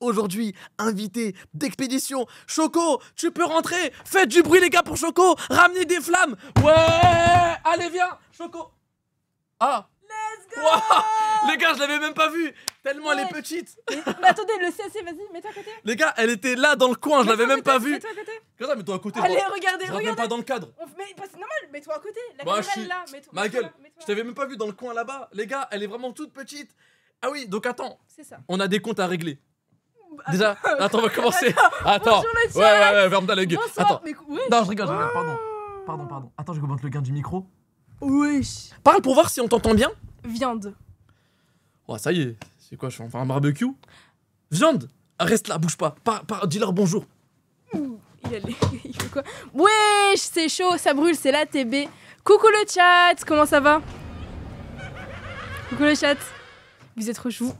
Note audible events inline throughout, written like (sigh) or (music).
aujourd'hui invité d'expédition. Choco, tu peux rentrer. Faites du bruit, les gars, pour Choco. Ramenez des flammes. Ouais, allez, viens, Choco. Ah. Let's go les gars, je l'avais même pas vue Tellement elle est petite Mais, attendez, le CSC, vas-y, mets-toi à côté Les gars, elle était là dans le coin, je l'avais même pas vue Mets-toi à côté mets-toi à côté Allez, regardez, regardez, je l'avais même pas dans le cadre Mais C'est normal, mets-toi à côté La je là, mets Ma t'avais même pas vu dans le coin là-bas Les gars, elle est vraiment toute petite Ah oui, donc attends C'est ça On a des comptes à régler Déjà, (laughs) attends, on va commencer. Attends. Bonjour, ouais, ouais, ouais, ferme ta gueule. Attends. Mais... Non, je rigole, je rigole. Pardon. Oh. Pardon, pardon. Attends, je augmente le gain du micro. Oui. Parle pour voir si on t'entend bien. Viande. oh, ça y est. C'est quoi, je fais enfin un barbecue Viande. Reste là, bouge pas. Par, par, Dis-leur bonjour. Il, a les... (laughs) Il fait quoi Wesh, c'est chaud, ça brûle, c'est la TB. Coucou le chat, comment ça va Coucou le chat. Vous êtes trop chou.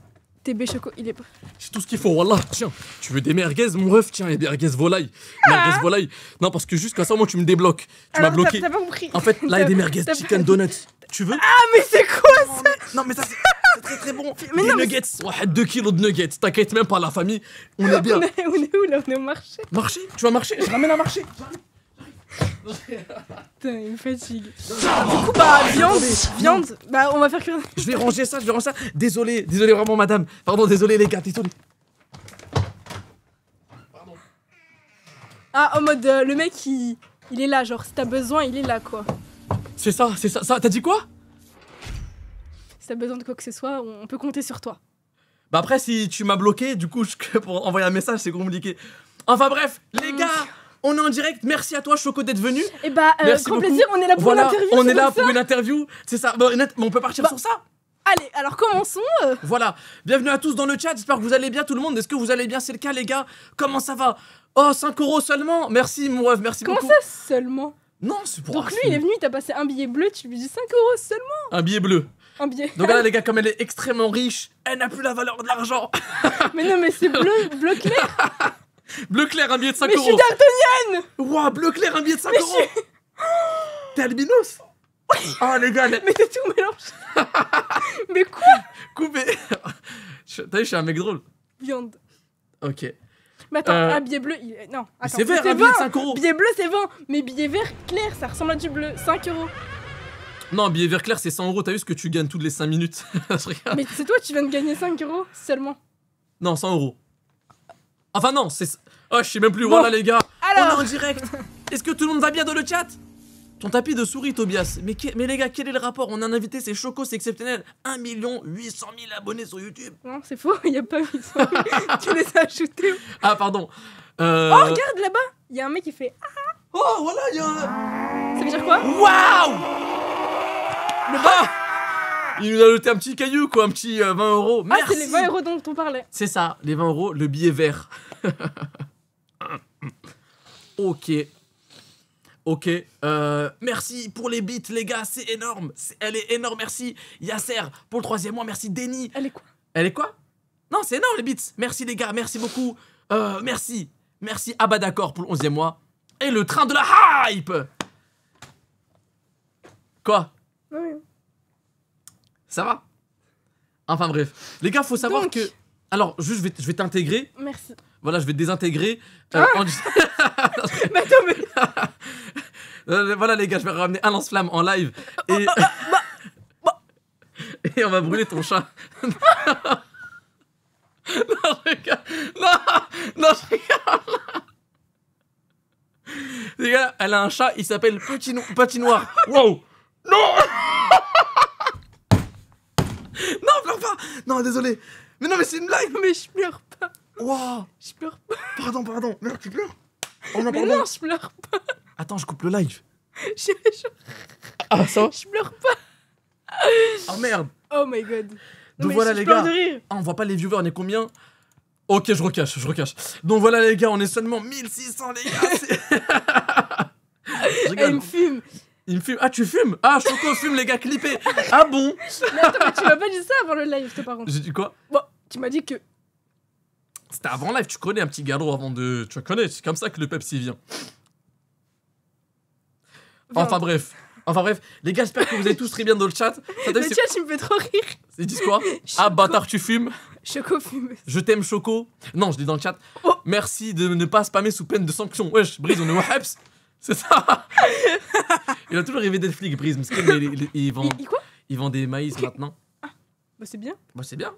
Tes Choco, il est prêt. C'est tout ce qu'il faut, Wallah. Tiens, tu veux des merguez, mon ref Tiens, a des merguez volaille Merguez ah. volaille Non, parce que jusqu'à ce moment tu me débloques. Tu m'as bloqué. En fait, là, il y a des merguez chicken donuts. Tu veux Ah, mais c'est quoi ça Non, mais ça, c'est. Très très bon! (laughs) Mais des non, nuggets! 2 kilos de nuggets! T'inquiète même pas, la famille! On est (laughs) bien! on, est, où là? On est au marché! Marché? Tu vas marcher? Je ramène à marché! Putain, il me fatigue. du coup, bah, viande, viande, bah, on va faire cuire. je vais ranger ça, je vais ranger ça. Désolé, désolé vraiment, madame. Pardon, désolé, les gars, désolé. Ah, en mode, euh, le mec, il, il est là, genre, si t'as besoin, il est là, quoi. C'est ça, c'est ça, ça. T'as dit quoi Si t'as besoin de quoi que ce soit, on peut compter sur toi. Bah, après, si tu m'as bloqué, du coup, (laughs) pour envoyer un message, c'est compliqué. Enfin, bref, les mm. gars on est en direct. Merci à toi, Choco, d'être venu. Et eh bah, euh, grand plaisir. On est là pour une interview. On est là pour une interview. C'est ça. Bon, on peut partir bah, sur ça. Allez, alors commençons Voilà, bienvenue à tous dans le chat, j'espère que vous allez bien tout le monde, est-ce que vous allez bien, c'est le cas les gars Comment ça va Oh, 5 euros seulement Merci mon ref, merci beaucoup Comment ça seulement Non, c'est pour... Donc lui, il est venu, il t'a passé un billet bleu, tu lui dis 5 euros seulement Un billet bleu un billet. Donc là, (laughs) les gars, comme elle est extrêmement riche, elle n'a plus la valeur de l'argent. mais non, mais c'est (laughs) bleu, bleu clair. (laughs) Bleu clair, un billet de 5 mais euros. Mais je suis daltonienne Waouh, bleu clair, un billet de 5 euros. T'es albinos (laughs) Oh les gars. Les... Mais t'es tout mélangé. (laughs) mais quoi Coupé. T'as vu, je suis un mec drôle. Viande. Ok. Mais attends, euh, un billet bleu, il... non. C'est vert, un billet de 5 euros. Billet bleu, c'est 20. Mais billet vert clair, ça ressemble à du bleu. 5 euros. Non, billet vert clair, c'est 100 euros. T'as vu ce que tu gagnes toutes les 5 minutes (laughs) Mais c'est toi, tu viens de gagner 5 euros seulement. Non, 100 euros. Enfin non, c'est... Oh, je sais même plus, voilà les gars On est en direct Est-ce que tout le monde va bien dans le chat ton tapis de souris, Tobias. Mais, mais les gars, quel est le rapport On a un invité, c'est Choco, c'est exceptionnel. 1 800 000 abonnés sur YouTube. Non, c'est faux, il n'y a pas 800 000. tu les as ajoutés. Ah, pardon. Euh, oh, regarde là-bas Il y a un mec qui fait. Ah. Oh, voilà, il y a un. Ça veut dire quoi Waouh mais il nous a jeté un petit caillou, quoi, un petit 20 euh, euros. Ah, c'est les 20 euros dont on parlait. C'est ça, les 20 euros, le billet vert. (laughs) ok. Ok. Euh, merci pour les bits, les gars, c'est énorme. elle est énorme, merci. Yasser, pour le troisième mois, merci. Denis. Elle est quoi Elle est quoi Non, c'est énorme, les bits. Merci, les gars, merci beaucoup. Euh, merci. Merci, Abba d'accord, pour le onzième mois. Et le train de la hype Quoi oui. Ça va Enfin bref. Les gars, faut savoir que. Alors, juste, je vais, je vais t'intégrer. Merci. Voilà, je vais te désintégrer. Euh, ah (laughs) mais attends, mais... (laughs) Euh, voilà, les gars, je vais ramener un lance-flamme en live. Et... Oh, oh, oh, bah, bah. (laughs) et on va brûler ton chat. non, je Non, non, je Les gars, elle a un chat, il s'appelle Petit noir wow! Non! (laughs) Non, pleure pas Non, désolé. Mais non, mais c'est une live mais je pleure pas. Waouh Je pleure pas. Pardon, pardon. Merde, tu pleures non, Mais non, je pleure pas. Attends, je coupe le live. (laughs) Je, Ah, ça Je pleure pas. Oh merde. Oh my god. Donc voilà les gars. Ah, on voit pas les viewers, on est combien Ok, je recache, je recache. Donc voilà les gars, on est seulement 1600 les gars. (laughs) Elle me fume. Il me fume. Ah, tu fumes Ah, Choco (laughs) fume, les gars, clippés. Ah bon Mais attends, tu m'as pas dit ça avant le live, tes par J'ai dit quoi Bon, tu m'as dit que. C'était avant live, tu connais un petit galop avant de. Tu connais, c'est comme ça que le Pepsi vient. Enfin, bref. Enfin bref, les gars, j'espère que vous allez tous très bien dans le chat. Ça le chat, tu me fais trop rire. Ils disent quoi (laughs) Ah, bâtard, tu fumes Choco fume. Je t'aime, Choco. Non, je dis dans le chat. Oh. Merci de ne pas spammer sous peine de sanction. Wesh, brise, on est au c'est ça Il a toujours rêvé d'être flic, Prism. Ils, ils, vendent, des maïs maintenant. Ah, bah c'est bien. Moi bah, c'est bien.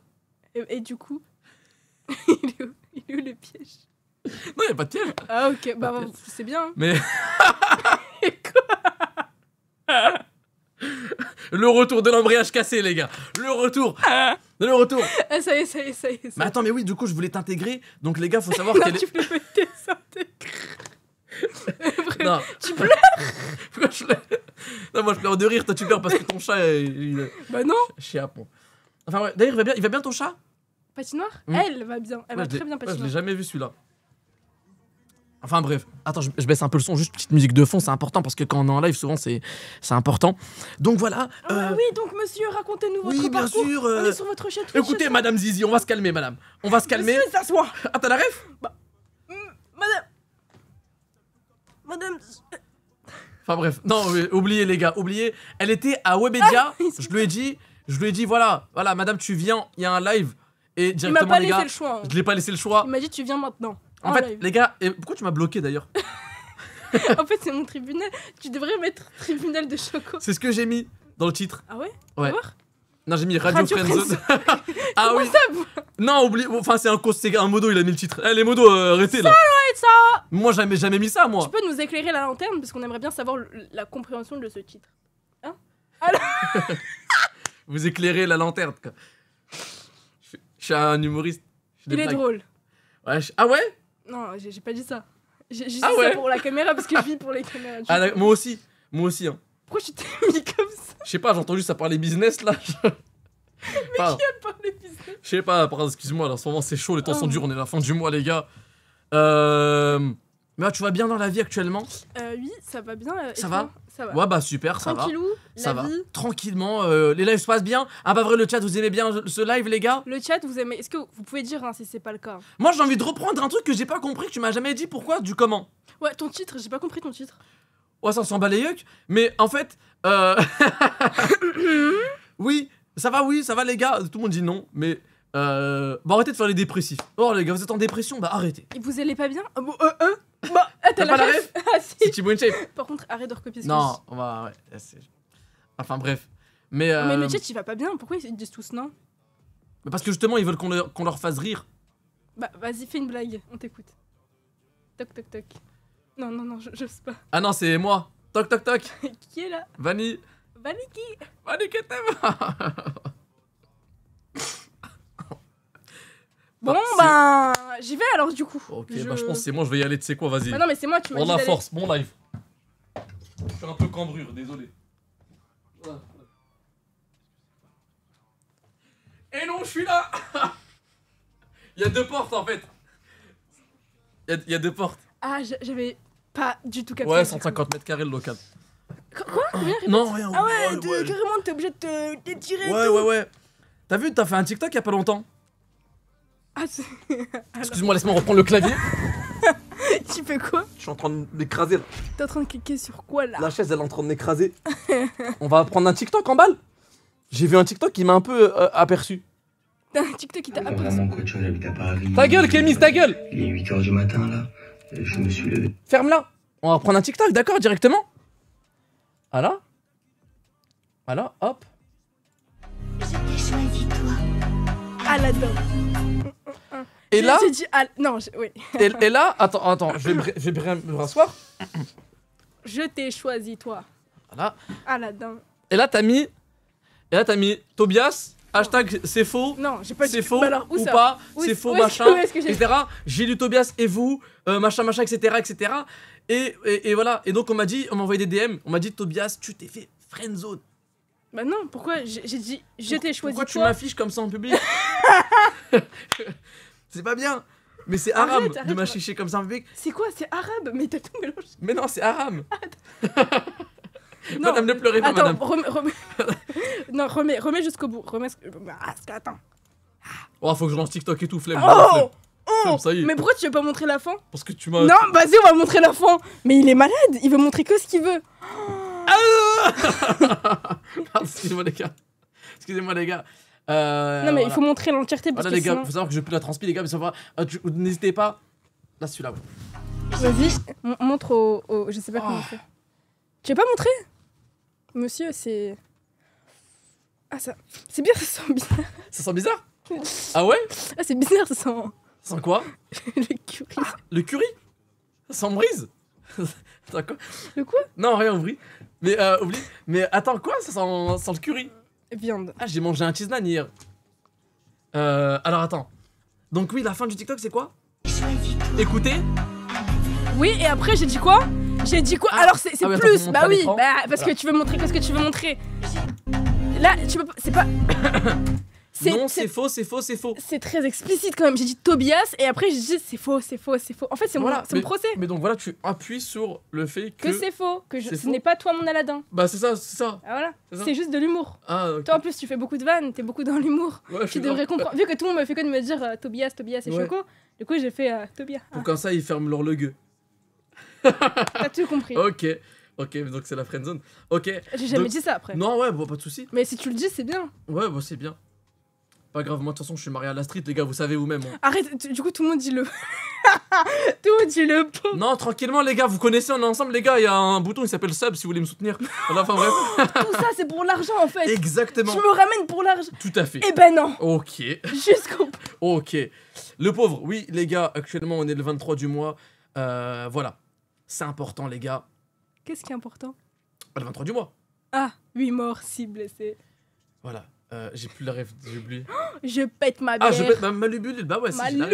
Et, du coup, (laughs) il, est où, le piège Non, il n'y a pas de piège. Ah ok, bah c'est bien. Hein. Mais... (laughs) quoi le retour de l'embrayage cassé, les gars. Le retour. Ah. Le retour. Ah, ça y est, ça y est, ça y est. mais attends, mais oui, du coup, je voulais t'intégrer. Donc, les gars, faut (laughs) savoir. non, tu non. Tu pleures (laughs) moi je pleure de rire, toi tu pleures parce que ton chat. Il... Bah non Enfin, ouais, d'ailleurs, il va bien, il va bien ton chat Patinoire hmm. Elle va bien. Elle va très bien patinoire. Je l'ai jamais vu celui-là. Enfin bref, attends, je, baisse un peu le son, juste petite musique de fond, c'est important parce que quand on est en live, souvent c'est c'est important. Donc voilà. Ah euh, oui, donc monsieur, racontez-nous votre oui, bien sûr. Euh, on est sur votre chat Écoutez, madame Zizi, on va se calmer, madame. On va se calmer. ça Ah, t'as la ref bah, hmm, Madame, Enfin bref, non, oubliez les gars, oubliez. Elle était à Webedia, (laughs) je lui ai dit, je lui ai dit voilà, voilà, madame, tu viens, il y a un live. Et directement, m'a pas laissé le choix. Hein. Je l'ai pas laissé le choix. Il dit tu viens maintenant. En, fait, les gars, et pourquoi tu m'as bloqué d'ailleurs (laughs) En fait, c'est mon tribunal. Tu devrais mettre tribunal de Choco. C'est ce que j'ai mis dans le titre. Ah ouais Ouais. Non, j'ai mis Radio, Radio (laughs) ah oui. non, oublie. Oh, enfin, c'est un, un modo, il a mis le titre. Eh, les modos, euh, arrêtez là. Ça ça Moi, j'avais jamais mis ça, moi. Tu peux nous éclairer la lanterne parce qu'on aimerait bien savoir la compréhension de ce titre. Hein (laughs) Vous éclairez la lanterne. Quoi. Je, suis un humoriste. Il est drôle. Ah ouais Non, j'ai pas dit ça. J'ai ah dit ça pour la caméra parce que je vis pour les caméras. Ah, moi aussi. Moi aussi. Hein. Pourquoi je t'es mis (laughs) Je sais pas, j'ai entendu ça parler business là. (laughs) Mais qui a parlé business Je sais pas, excuse-moi, en ce moment c'est chaud, les temps sont oh. durs, on est à la fin du mois les gars. Euh... Mais tu vas bien dans la vie actuellement euh, Oui, ça va bien. Euh, ça, va ça va Ouais, bah super, ça va. ça la va. Vie. Tranquillement, euh, les lives se passent bien. Ah, bah vrai, le chat, vous aimez bien ce live, les gars Le chat, vous aimez. Est-ce que vous pouvez dire hein, si c'est pas le cas Moi, j'ai envie de reprendre un truc que j'ai pas compris, que tu m'as jamais dit. Pourquoi Du comment Ouais, ton titre, j'ai pas compris ton titre ouais, ça s'en bat les mais en fait, euh, (laughs) oui, ça va, oui, ça va, les gars. Tout le monde dit non, mais. Euh... Bah, arrêtez de faire les dépressifs. Oh, les gars, vous êtes en dépression, bah arrêtez. Et vous allez pas bien euh, euh, Bah, t'as pas si. C'est une Chef Par contre, arrête de recopier ce Non, bah, ouais. Enfin, bref. Mais, mais le euh, chat, il va pas bien. Pourquoi ils disent tous non bah, Parce que justement, ils veulent qu'on leur, leur fasse rire. Bah, vas-y, fais une blague. On t'écoute. Toc, toc, toc. Non, non, non, je sais pas. Ah non, c'est moi. Toc, toc, toc. (laughs) qui est là Vanny. Vanny qui Vanny qui (laughs) Bon, ben, j'y vais alors du coup. Ok, bah je pense c'est moi, je vais y aller, tu sais quoi, vas-y. Ah non, mais c'est moi, tu m'as On la force, bon live. Je suis un peu cambrure, désolé. Et non, je suis là (laughs) Il y a deux portes en fait. il y a deux portes. Ah, j'avais pas du tout capté. Ouais, 150 mètres carrés le local. Quoi Non, rien. Ah ouais, carrément, t'es obligé de te tirer. Ouais, ouais, ouais. T'as vu, t'as fait un TikTok il y a pas longtemps. Ah, (laughs) Excuse-moi, laisse-moi reprendre le clavier. (laughs) tu fais quoi Je suis en train de m'écraser. là. T'es en train de cliquer sur quoi là La chaise, elle est en train de m'écraser. On va prendre un TikTok en balle J'ai vu un TikTok qui m'a un peu euh, aperçu. T'as un TikTok qui t'a aperçu Ta gueule, Kémis, ta gueule Il est 8h du matin, là. Je me suis levé. ferme là On va reprendre un TikTok, d'accord, directement Voilà. Voilà, hop. Je choisi toi. Et là (laughs) Non, et, là, attends, attends, je vais, je me rasseoir. Je t'ai choisi toi. Voilà. Aladdin. Et là, t'as mis... Et là, t'as mis Tobias hashtag c'est faux, non, j'ai c'est faux ou pas, c'est faux machin, etc. J'ai lu Tobias et vous, euh, machin machin, etc. etc. Et, et, voilà. Et donc on m'a dit, on m'a envoyé des DM, on m'a dit Tobias, tu t'es fait friendzone. Bah non, pourquoi j'ai dit, je t'ai choisi. Pourquoi tu m'affiches comme ça en public (laughs) (laughs) C'est pas bien. Mais c'est arabe de m'afficher comme ça en public. C'est quoi C'est arabe Mais t'as tout mélangé. Mais non, c'est arabe. Non. Madame, ne pleurez pas, attends, madame. Remets, (laughs) non, remets, remets jusqu'au bout. Remets. Bah, attends. Oh, faut que je lance TikTok et tout, flemme. Oh Oh Mais pourquoi tu veux pas montrer la fin Parce que tu m'as. Non, vas-y, on va montrer la fin. Mais il est malade, il veut montrer que ce qu'il veut. Ah (laughs) Excusez-moi les gars. Excusez-moi les gars. Euh, non mais il faut montrer l'entièreté parce voilà, que les gars, sinon... faut savoir que je peux la transpire les gars, mais ça va. Euh, N'hésitez pas. Là celui-là. Ouais. Vas-y, montre au, je sais pas comment ah. on fait. Tu veux pas montrer Monsieur, c'est. Ah, ça. C'est bien, ça sent bizarre. Ça sent bizarre Ah ouais Ah, c'est bizarre, ça sent. sent quoi Le curry. Ah, le curry Ça sent brise (laughs) quoi? Le quoi Non, rien, oublie. Mais, euh, oublie. Mais attends, quoi Ça sent, sent le curry Viande. Ah, j'ai mangé un cheese nan Euh, alors attends. Donc, oui, la fin du TikTok, c'est quoi Écoutez. Oui, et après, j'ai dit quoi j'ai dit quoi ah. Alors c'est ah plus, bah oui, bah, parce que tu veux montrer, ce que tu veux montrer. Là, tu peux, c'est pas. (coughs) non, c'est faux, c'est faux, c'est faux. C'est très explicite quand même. J'ai dit Tobias et après j'ai dit c'est faux, c'est faux, c'est faux. En fait, c'est mon, c'est mon procès. Mais donc voilà, tu appuies sur le fait que. Que c'est faux, que ce n'est pas toi mon Aladdin. Bah c'est ça, c'est ça. Ah, voilà. C'est juste de l'humour. Ah, toi en plus, tu fais beaucoup de vannes, t'es beaucoup dans l'humour. tu devrais comprendre. Vu que tout le monde me fait que de me dire euh, Tobias, Tobias et Choco, du coup j'ai fait euh, Tobias. Pour ça, ils ferment leur legue. (laughs) T'as tout compris. Ok. Ok, donc c'est la friendzone. Ok. J'ai jamais dit ça après. Non, ouais, bon, pas de souci. Mais si tu le dis, c'est bien. Ouais, bon, c'est bien. Pas grave, moi de toute façon, je suis marié à la street, les gars, vous savez vous-même. Hein. Arrête, du coup, tout le monde dit le. (laughs) tout le monde dit le. Non, tranquillement, les gars, vous connaissez, on est ensemble, les gars, il y a un bouton, il s'appelle sub si vous voulez me soutenir. Enfin, bref. (laughs) tout ça, c'est pour l'argent en fait. Exactement. Tu me ramènes pour l'argent. Tout à fait. Eh ben non. Ok. Jusqu'au. ok. Le pauvre, oui, les gars, actuellement, on est le 23 du mois. Euh, voilà. C'est important, les gars. Qu'est-ce qui est important Le 23 du mois. Ah, 8 morts, 6 blessés. Voilà. Euh, j'ai plus la rêve, j'ai oublié. (gasps) je pète ma bière. Ah, je pète ma malubulule. Bah ouais, c'est ça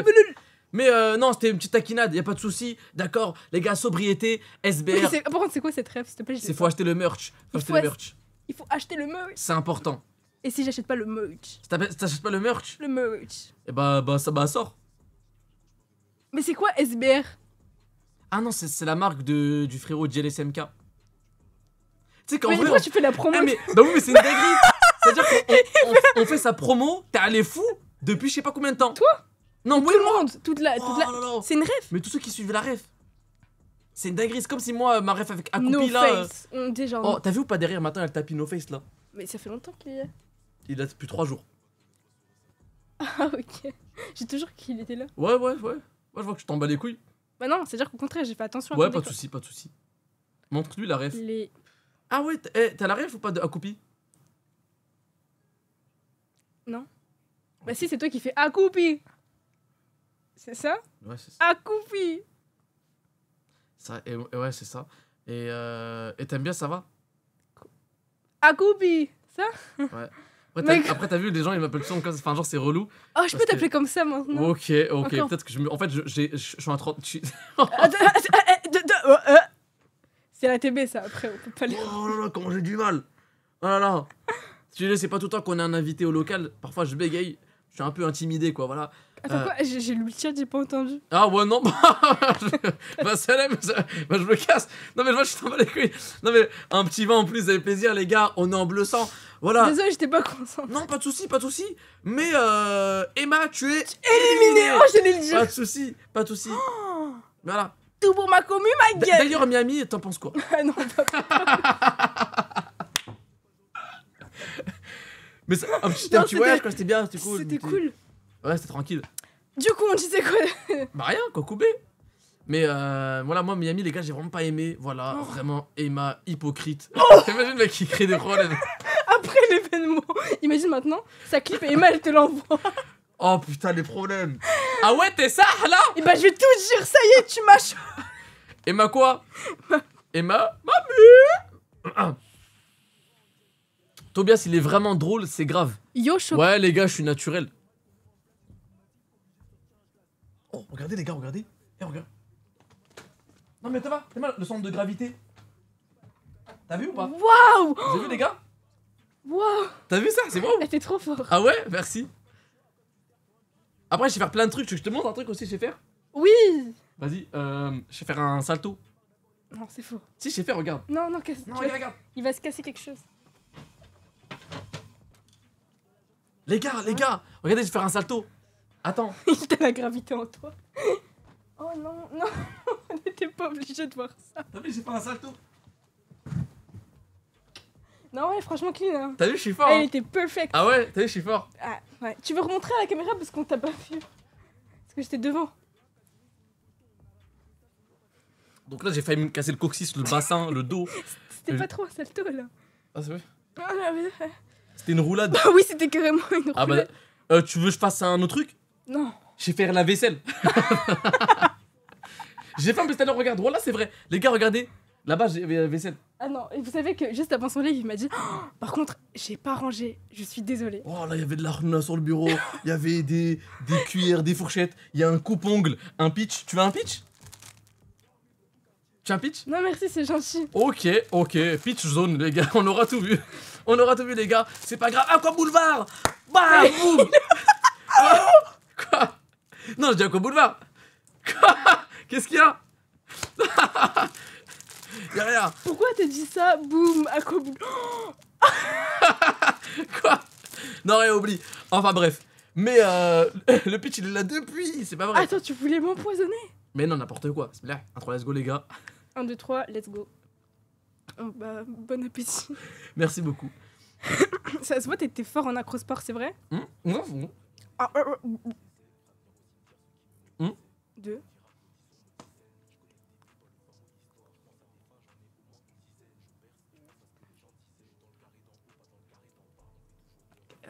Mais euh, non, c'était une petite taquinade, y a pas de souci, d'accord Les gars, sobriété, SBR. Par contre, c'est quoi cette rêve, s'il te plaît C'est faut acheter le merch. Faut acheter faut le merch. Il faut acheter le merch. C'est important. Et si j'achète pas le merch Si t'achètes pas le merch, Le merch. et eh bah, bah ça bah, sort. Mais c'est quoi SBR ah non, c'est la marque de, du frérot JLSMK. Tu sais qu'en vrai. tu fais la promo ah, mais... (laughs) Bah oui, mais c'est une dinguerie C'est-à-dire qu'on fait sa promo, t'es allé fou depuis je sais pas combien de temps. Toi Non, tout le monde, toute la. Oh c'est une ref Mais tous ceux qui suivaient la ref. C'est une dinguerie, c'est comme si moi, ma ref avec Akupi là. Face. Euh, déjà, oh, t'as vu ou pas derrière maintenant, elle tapine No Face là Mais ça fait longtemps qu'il y est. Il a depuis 3 jours. Ah ok. J'ai toujours qu'il était là. Ouais, ouais, ouais. Moi je vois que je t'en bats les couilles. Bah non, c'est-à-dire qu'au contraire, j'ai fait attention. à... Ouais, pas de soucis, pas de soucis. Montre-lui la ref. Ah ouais, eh, t'as la ref ou pas de Akupi Non. Bah si, c'est toi qui fais Akupi C'est ça Ouais, c'est ça. Akupi ça, Ouais, c'est ça. Et euh, t'aimes bien, ça va Akupi Ça Ouais. Après, t'as, vu, les gens, ils m'appellent tout comme ça. Enfin, genre, c'est relou. Oh, je peux t'appeler comme ça maintenant. Ok, ok. Peut-être que je me... En fait, je, j'ai, je, je suis un c'est la TB, ça, après. On peut pas les... Oh là là, comment j'ai du mal. Oh là là. Tu sais, c'est pas tout le temps qu'on a un invité au local. Parfois, je bégaye je suis un peu intimidé, quoi, voilà. Attends, euh, J'ai lu le chat, j'ai pas entendu. Ah ouais, non, (laughs) bah, salam, bah, ça... bah, je me casse. Non, mais je vois, je t'en avec les couilles. Non, mais un petit vent en plus, ça fait plaisir, les gars, on est en bleu sang. Voilà. Désolé, j'étais pas concentré. Non, pas de soucis, pas de soucis. Mais euh, Emma, tu es éliminée. Oh, j'allais le dire. Pas de soucis, pas de soucis. Oh. Voilà. Tout pour ma commu, ma gueule. D'ailleurs, Miami, t'en penses quoi (laughs) Ah non, pas. (laughs) Mais un petit, c'était- bien, c'était cool. C'était cool. Ouais, c'était tranquille. Du coup, on disait quoi (laughs) Bah rien, coubé. Mais euh, voilà, moi, Miami, les gars, j'ai vraiment pas aimé. Voilà, oh. vraiment, Emma, hypocrite. Oh. (laughs) T'imagines le mec qui crée des problèmes. (laughs) après l'événement Imagine maintenant, ça clip Emma, elle te l'envoie. Oh putain, les problèmes. Ah ouais, t'es ça, là Et eh bah, ben, je vais tout dire, ça y est, tu m'as. Emma quoi Emma Mamie (clears throat) bien s'il est vraiment drôle, c'est grave. Yo, Ouais, les gars, je suis naturel. Oh, regardez, les gars, regardez. Eh, regarde. Non, mais t'as pas, mal, le centre de gravité. T'as vu ou pas Waouh Vous vu, les gars Waouh T'as vu ça C'est bon T'es trop fort. Ah ouais Merci. Après, je sais faire plein de trucs. je te montre un truc aussi, je sais faire Oui Vas-y, euh, je vais faire un salto. Non, c'est faux. Si, je fais, regarde. Non, non, casse. Non, regarde. Il va se casser quelque chose. Les gars, les gars, regardez, je vais faire un salto. Attends. (laughs) Il t'a la gravité en toi. Oh non, non, (laughs) on n'était pas obligé de voir ça. T'as vu, j'ai fait un salto. Non, ouais, franchement, clean. Hein. T'as vu, je suis fort. Ah, Elle hein. était perfect. Ah ouais, t'as vu, je suis fort. Ah, ouais. Tu veux remontrer à la caméra parce qu'on t'a pas vu. Parce que j'étais devant. Donc là, j'ai failli me casser le coccyx, le bassin, le dos. (laughs) C'était pas trop un salto là. Ah, c'est vrai. Ah, mais une roulade. Ah oui, c'était carrément une roulade. Ah bah, euh, tu veux que je fasse un autre truc Non. Je vais faire la vaisselle. (laughs) j'ai fait un peu tout regarde, voilà, c'est vrai. Les gars, regardez, là-bas, j'ai la vaisselle. Ah non, et vous savez que juste avant son lit, il m'a dit oh, Par contre, j'ai pas rangé, je suis désolé. Oh là, il y avait de l'arna sur le bureau, il y avait des, des cuillères, des fourchettes, il y a un coupe-ongle, un pitch. Tu veux un pitch Tu as un pitch Non, merci, c'est gentil. Ok, ok, pitch zone, les gars, on aura tout vu. On aura tout vu, les gars. C'est pas grave. À (laughs) quoi Boulevard Bah, boum Quoi Non, je dis Aqua Boulevard Quoi Qu'est-ce qu'il y a (laughs) Y'a rien Pourquoi t'as dit ça Boum Aqua Boulevard (laughs) Quoi Non, rien, oublie. Enfin, bref. Mais euh, le pitch, il est là depuis C'est pas vrai Attends, tu voulais m'empoisonner Mais non, n'importe quoi. Là, 3, let's go, les gars. 1, 2, 3, let's go. Oh, bah, bon appétit. Merci beaucoup. (coughs) Ça se voit, t'étais fort en acrosport, c'est vrai hum non mmh. Ah, ah, Deux.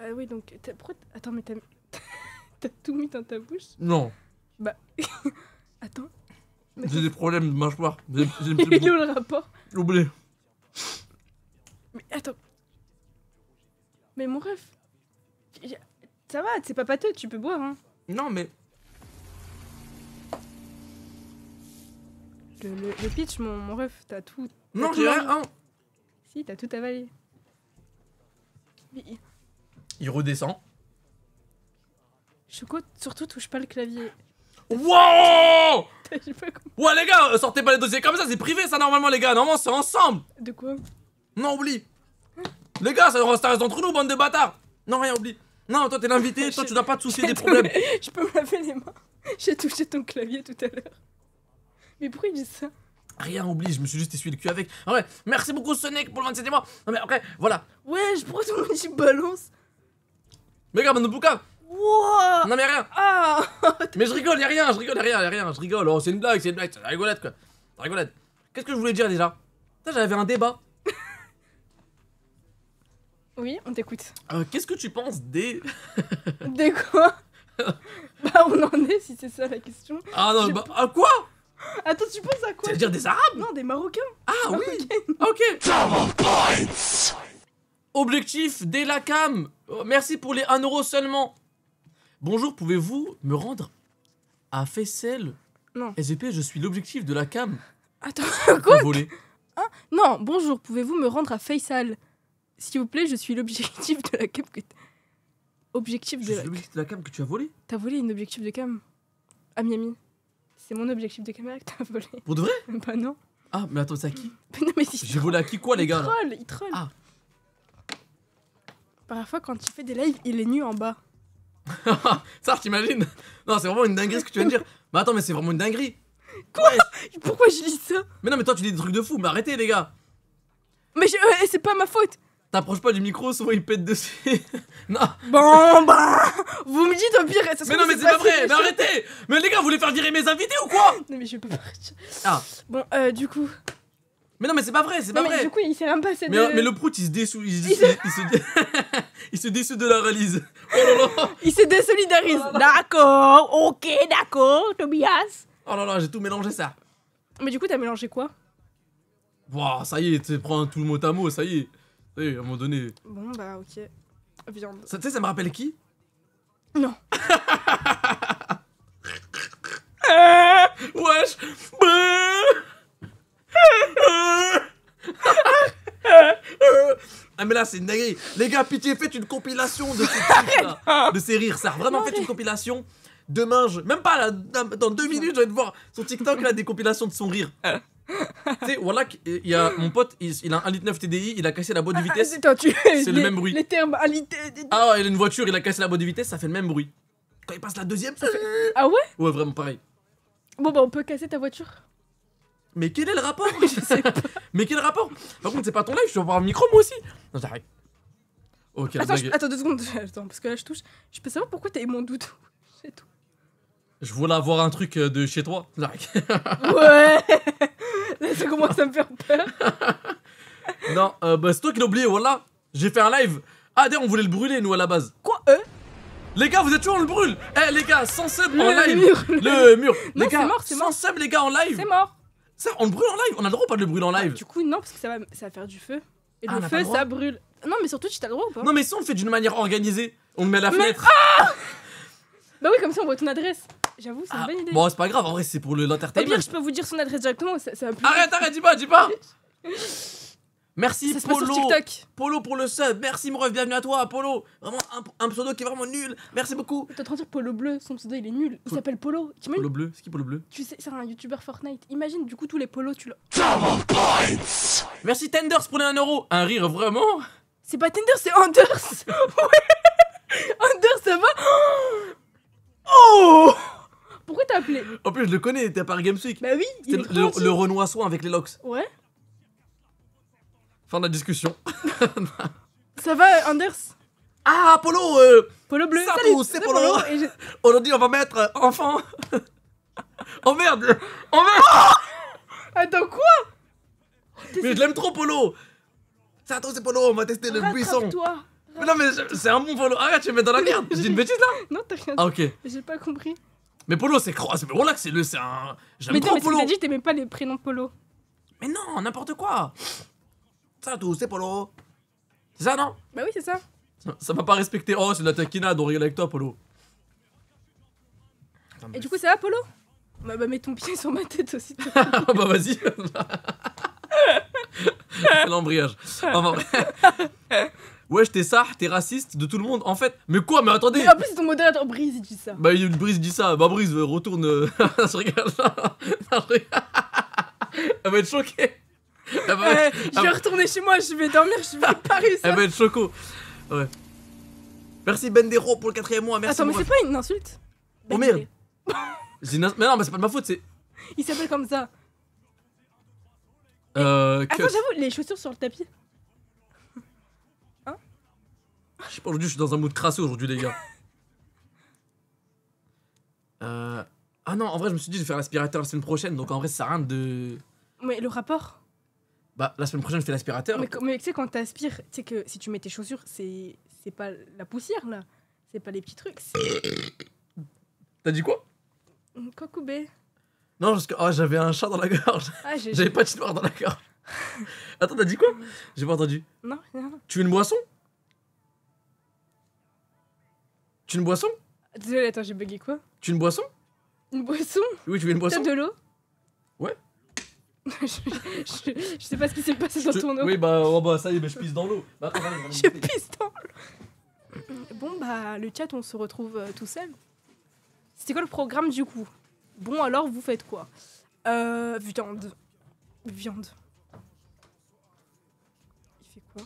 Ah oui, donc, Attends, mais (laughs) t'as tout mis dans ta bouche Non. Bah, (laughs) attends. J'ai des problèmes de mâchoire. J'ai, (laughs) rapport Oublié. Mais attends. Mais mon ref. Ça va, c'est pas pâteux, tu peux boire, hein. Non, mais. Le, pitch, mon, ref, t'as tout. non, j'ai rien. Si, t'as tout avalé. Il redescend. Choco, surtout touche pas le clavier. Wow (laughs) Ouais les gars, euh, sortez pas les dossiers comme ça, c'est privé ça normalement les gars, normalement c'est ensemble De quoi Non oublie Les gars, ça, reste entre nous, bande de bâtards Non rien oublie Non toi t'es l'invité, toi tu dois pas te soucier des problèmes (laughs) Je peux me laver les mains J'ai touché ton clavier tout à l'heure Mais pourquoi il dit ça Rien oublie, je me suis juste essuyé le cul avec En vrai, merci beaucoup Sonic pour le 27 mois Non mais après, voilà Ouais, je prends monde petit balance Mais gars, bande de Wouah Non mais rien ah (laughs) Mais je rigole, y'a rien, je rigole, y'a rien, y'a rien, je rigole, oh c'est une blague, c'est une blague, c'est rigolade quoi, une rigolette. Qu'est-ce que je voulais dire déjà Putain j'avais un débat. (laughs) oui, on t'écoute. Euh, Qu'est-ce que tu penses des... (laughs) des quoi Bah on en est si c'est ça la question. Ah non, bah à quoi Attends, tu penses à quoi Tu veux dire des Arabes Non, des Marocains. Ah oui Ok. Objectif dès la cam. Oh, merci pour les 1€ seulement. Bonjour, pouvez-vous me rendre à Faisal Non. SVP, je suis l'objectif de la cam. Attends, (laughs) quoi volé. Hein Non, bonjour, pouvez-vous me rendre à Faisal S'il vous plaît, je suis l'objectif de la cam que. Objectif de la. suis l'objectif de la cam que tu as volé T'as volé une objectif de cam à ah, Miami. C'est mon objectif de caméra que t'as volé. Pour de vrai (laughs) bah non. Ah, mais attends, c'est à qui (laughs) bah, non mais J'ai volé à qui quoi, les gars Il Troll, il troll. Ah. Parfois, quand il fait des lives, il est nu en bas ça, (laughs) t'imagines Non, c'est vraiment une dinguerie ce que tu viens de dire. Mais attends, mais c'est vraiment une dinguerie. Quoi (laughs) Pourquoi je lis ça Mais non, mais toi, tu dis des trucs de fou. Mais arrêtez, les gars. Mais euh, c'est pas ma faute. T'approches pas du micro, souvent il pète dessus. (laughs) non. Bon, bah, vous me dites au pire. Ça mais non, mais c'est pas, vrai. Mais arrêtez. Mais les gars, vous voulez faire virer mes invités ou quoi Non, mais je peux pas. Ah. Bon, euh, du coup. Mais non, mais c'est pas vrai, c'est pas mais vrai. Du coup, il s'est même Mais, mais le prout, il se déçout. Il, se... il, se... il se (laughs) de la réalise. Oh là là. Il se désolidarise. Oh d'accord, ok, d'accord, Tobias. Oh là là, j'ai tout mélangé ça. Mais du coup, t'as mélangé quoi Waouh, ça y est, tu prends tout le mot à mot, ça y est. Ça y est, à un moment donné. Bon, bah, ok. Viande. Tu sais, ça me rappelle qui Non. (laughs) Wesh (laughs) Ah mais là c'est une Les gars pitié faites une compilation de ses rires ça a Vraiment fait une compilation Demain je... Même pas là Dans deux minutes je vais te voir Son TikTok là des compilations de son rire tu sais, voilà, il y a mon pote, il, a un neuf TDI, il a cassé la boîte de ah, vitesse. c'est le (laughs) même bruit. Les termes Ah, il a une voiture, il a cassé la boîte de vitesse, ça fait le même bruit. Quand il passe la deuxième, ça fait. Ah ouais Ouais, vraiment pareil. Bon, bah, on peut casser ta voiture. Mais quel est le rapport Je sais Mais quel rapport Par contre, c'est pas ton live, je dois avoir un micro moi aussi. Non, j'arrive Ok, attends, euh, attends deux secondes, (laughs) attends, parce que là je touche. Je peux savoir pourquoi t'as eu mon doudou. C'est tout. Je voulais avoir un truc euh, de chez toi. (laughs) Ouais (laughs) Là ça commence à me faire peur. non, euh, bah, c'est toi qui l'as oublié, voilà. J'ai fait un live. Ah, d'ailleurs, on voulait le brûler, nous, à la base. Quoi eux Les gars, vous êtes toujours, on le brûle Eh, les gars, sans sub en live mur. Le mur Les gars, c'est mort, sans mort. sub, les gars, en live C'est mort ça, on le brûle en live On a le droit ou pas de le brûler en bah, live Du coup, non, parce que ça va, ça va faire du feu. Et ah, le feu, ça brûle. Non, mais surtout tu t'as le droit ou pas Non, mais si on le fait d'une manière organisée, on met la fenêtre. Ah bah oui, comme ça, on voit ton adresse. J'avoue, c'est une ah, bonne idée. bon, c'est pas grave, en vrai, c'est pour le- Au Bien pire, je peux vous dire son adresse directement, ça, ça va plus. Arrête, arrête, dis pas, dis pas (laughs) Merci Polo. Polo pour le sub. Merci mon bienvenue à toi Polo. Vraiment un, pseudo qui est vraiment nul. Merci beaucoup. T'as en train de Polo bleu, son pseudo il est nul. Il s'appelle Polo. Polo bleu, c'est qui Polo bleu Tu sais, c'est un youtubeur Fortnite. Imagine du coup tous les polos tu POINTS Merci Tenders pour les 1 euro. Un rire vraiment C'est pas Tenders, c'est Anders. (laughs) ouais. Anders ça va Oh Pourquoi t'as appelé En plus je le connais, à par Games Week. Bah oui, il est le, le, le soin avec les locks. Ouais. Fin de la discussion. (laughs) Ça va, Anders Ah, euh, Polo Polo bleu Salut, c'est (laughs) Polo, Aujourd'hui, on va mettre euh, enfant (laughs) Oh merde en oh, merde Attends, quoi Mais je l'aime trop, Polo C'est attends, c'est Polo, on va tester le buisson mais non, mais c'est un bon Polo Arrête, tu me mettre dans la merde J'ai dit une bêtise, là Non, t'as rien Ah, ok. J'ai pas compris. Mais Polo, c'est croix, Mais voilà que c'est le... C'est un... J'aime trop Polo Mais t'as dit t'aimais pas les prénoms Polo Mais non, n'importe quoi ça, tout, c'est Polo. C'est ça, non Bah oui, c'est ça. Ça m'a pas respecté. Oh, c'est la taquina donc rigole avec toi, Polo. Et du coup, ça va, Polo bah, bah, mets ton pied sur ma tête aussi. (laughs) Ah, bah, vas-y. L'embrayage. (laughs) Enfin, Wesh, t'es ça, t'es raciste de tout le monde. En fait, mais quoi Mais attendez mais En plus, ton modérateur Brise il dit ça. Bah, il, Brise dit ça. Bah, Brise, euh, retourne. Euh, (laughs) je regarde Elle va être choquée. Eh, je vais retourner chez moi, je vais dormir, je vais pas Paris Elle va être choco. Ouais. Merci Bendero pour le quatrième mois, merci. Attends, mais c'est pas une insulte Oh merde (laughs) Mais non, mais c'est pas de ma faute, c'est. Il s'appelle comme ça. Euh. Eh, attends, j'avoue, les chaussures sur le tapis. Hein Je sais pas, aujourd'hui, je suis dans un mood crasseux aujourd'hui, les gars. (laughs) euh. Ah non, en vrai, je me suis dit, je vais faire l'aspirateur la semaine prochaine, donc en vrai, ça sert rien de. Mais le rapport bah, la semaine prochaine, je fais l'aspirateur. Mais, mais tu sais, quand t'aspires, tu sais que si tu mets tes chaussures, c'est pas la poussière, là. C'est pas les petits trucs. (coughs) T'as dit quoi B Non, parce que oh, j'avais un chat dans la gorge. Ah, j'avais pas de noir dans la gorge. (laughs) Attends, t'as dit quoi J'ai pas entendu. Non, rien. Tu veux une boisson Tu veux une boisson Désolé, attends, j'ai bugué quoi Tu veux une boisson Une boisson Oui, tu veux une boisson de l'eau (laughs) je, sais pas ce qui s'est passé dans ton Oui, bah, oh, bah ça y est, je pisse dans l'eau. Bah, (laughs) je pisse dans l'eau. Bon, bah, le chat, on se retrouve euh, tout seul. C'était quoi le programme du coup Bon, alors, vous faites quoi Euh. Viande. Viande. Il fait quoi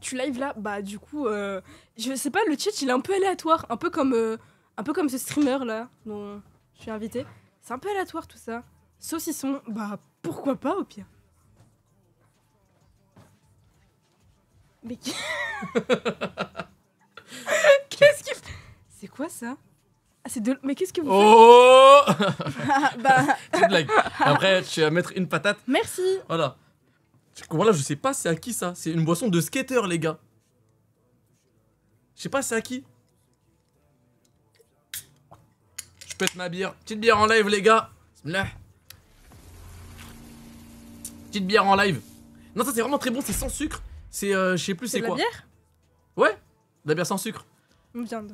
Tu live là Bah, du coup, euh, je sais pas, le chat, il est un peu aléatoire. Un peu comme, euh, un peu comme ce streamer là dont je suis invitée c'est un peu aléatoire tout ça. Saucisson, bah pourquoi pas au pire. Mais (laughs) qu'est-ce fait C'est quoi ça ah, c'est de... Mais qu'est-ce que vous Oh ah, bah... (laughs) blague. Après, tu vas mettre une patate. Merci. Voilà. Voilà, je sais pas c'est à qui ça. C'est une boisson de skater, les gars. Je sais pas c'est à qui. pète ma bière. Petite bière en live, les gars. Petite bière en live. Non, ça c'est vraiment très bon, c'est sans sucre. C'est, euh, je sais plus c'est quoi. la bière Ouais, la bière sans sucre. Viande.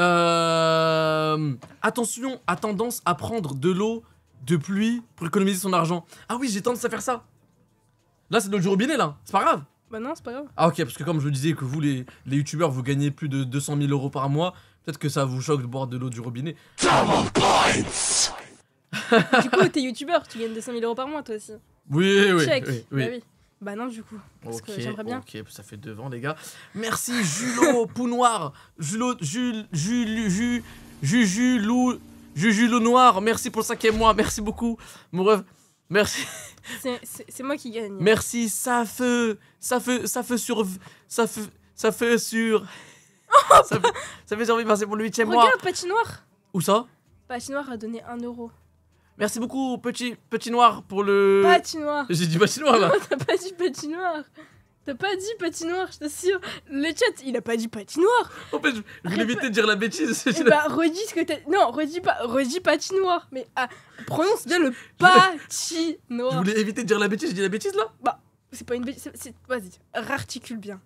Euh, attention à tendance à prendre de l'eau de pluie pour économiser son argent. Ah oui, j'ai tendance à faire ça. Là, c'est de l'eau du robinet, là. C'est pas grave. Bah non, c'est pas grave. Ah ok, parce que comme je vous disais que vous, les, les youtubeurs, vous gagnez plus de 200 000 euros par mois, Peut-être que ça vous choque de boire de l'eau du robinet. (laughs) du coup, t'es youtubeur, tu gagnes 200 000 euros par mois toi aussi. Oui, oui. oui, bah oui. Bah, non, du coup. Parce que j'aimerais bien. Ok, ça fait devant, les gars. Merci, Julo (laughs) Pounoir. Julo. Jul. Juju Lou, Juju Lou Noir. Merci pour le cinquième mois. Merci beaucoup. Mon rêve. Merci. C'est moi qui gagne. Merci, ça feu. Ça feu. Ça feu sur. Ça feu. Ça feu sur. Oh, ça, ça fait envie de passer pour le 8 mois. Regarde, Petit Noir. Où ça Petit Noir a donné 1 euro. Merci beaucoup, Petit, petit Noir, pour le. Petit J'ai dit Petit là. t'as pas dit Petit T'as pas dit Petit Noir, je t'assure. Le chat, il a pas dit Petit En fait, je, voulais éviter de dire la bêtise. bah, redis ce que t'as. Non, redis pas. Redis Petit Mais ah, prononce bien le Petit Noir. Je voulais éviter de dire la bêtise, J'ai dit la bêtise là Bah, c'est pas une bêtise. Vas-y, réarticule bien.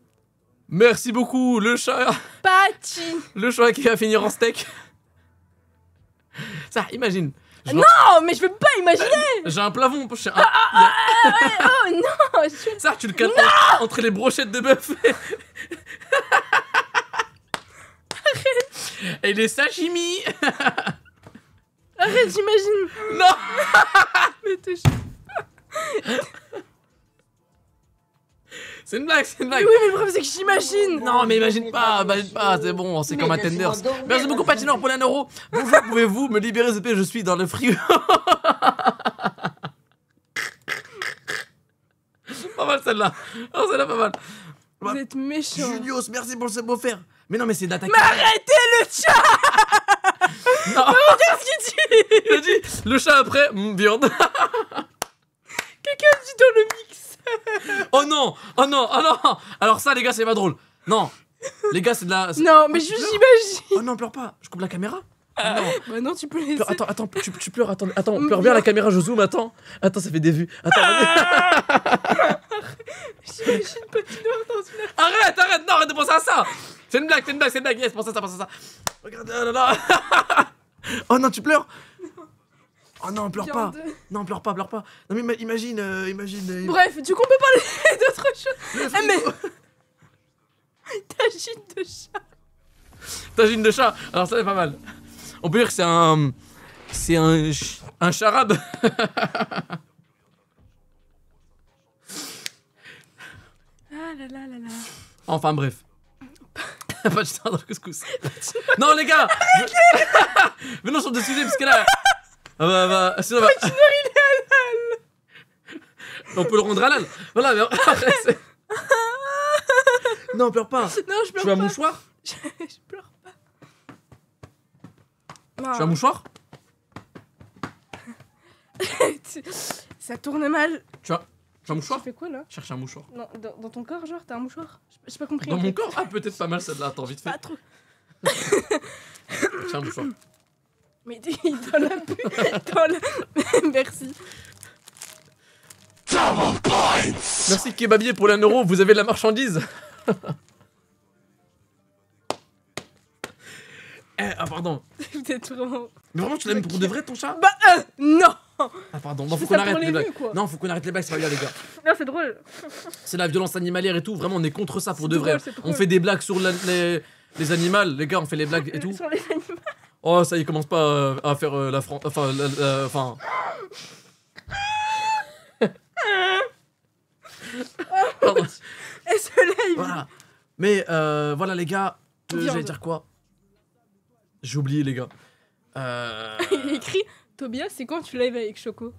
Merci beaucoup, le chat. Pachi. Le chat qui va finir en steak. Ça, imagine. Non, mais je veux pas imaginer. Euh, j'ai un plafond. poche. Ah, ah, ah, ah oh non. Ça, tu le cadres entre les brochettes de bœuf. Et les sashimi. Arrête, j'imagine. Non. (laughs) mais t'es c'est une blague, c'est une blague. oui, mais le problème c'est que j'imagine. Non, mais imagine pas, imagine pas, c'est bon, c'est comme un tenders. Merci beaucoup, Patinor, pour un euro. Bonjour, pouvez-vous me libérer cette Je suis dans le frigo. (laughs) pas mal celle-là. Oh, celle-là, pas mal. Vous êtes méchant. Julius, merci pour ce beau faire. Mais non, mais c'est d'attaquer. Mais arrêtez le chat (laughs) Non Regarde ce qu'il dit Il a dit le chat après, mm, viande. Quelqu'un dit dans le mix Oh non Oh non Oh non Alors ça, les gars, c'est pas drôle. Non. Les gars, c'est de la... Non, mais j'imagine. Oh non, pleure pas. Je coupe la caméra. Ah, non. Bah non, tu peux attends, attends, tu, pleures, attends, attends, pleure bien la caméra, je zoome, attends. Attends, ça fait des vues. Attends. Ah (laughs) j'imagine dans une Arrête, arrête, non, arrête de penser à ça. C'est une blague, c'est une blague, c'est une blague. Yes, pense à ça, pense à ça. Regarde, oh (laughs) oh non, tu pleures. Oh non, pleure pas Non, pleure pas, pleure pas Non mais imagine, euh, imagine... Euh, bref, du coup on peut parler (laughs) d'autre chose eh, mais... (laughs) de chat jean de chat Alors ça c'est pas mal On peut dire que c'est un... C'est un... Un charade. Ah là là là là Enfin bref (laughs) Pas de le couscous Non les gars Mais Venons sur deux sujets parce que là ah bah, bah, sinon, bah... Continuer, il est halal On peut le rendre halal Voilà, mais après, c'est... Non, pleure pas Non, je pleure pas Tu veux un mouchoir (laughs) je, pleure pas. Tu veux un mouchoir (laughs) Ça tourne mal. Tu vois tu un mouchoir Tu fais quoi là Cherche un mouchoir. Non, dans, ton corps, genre, t'as un mouchoir J'ai pas compris. Dans mon corps Ah, peut-être pas mal celle-là, Attends, envie de faire. Pas trop. Cherche un mouchoir. Mais il t'en a plus. la... (laughs) Merci. Merci Kebabier pour l'un euro, vous avez de la marchandise Eh, ah pardon. Mais vraiment, tu l'aimes pour de vrai ton chat Bah, euh, non Ah pardon, non, faut qu'on arrête les, blagues. Non, faut qu'on arrête les blagues, bien les gars. Non, c'est drôle. (laughs) C'est la violence animalière et tout, vraiment, on est contre ça pour de vrai. On fait des blagues sur les, les animaux, les gars, on fait les blagues et tout. Sur les animaux Oh, ça y commence pas euh, à, faire euh, la France. Enfin, enfin. (laughs) Et ce Voilà. Mais euh, voilà, les gars. je J'allais dire quoi J'ai oublié, les gars. Euh... (laughs) Il écrit Tobias, c'est quand tu live avec Choco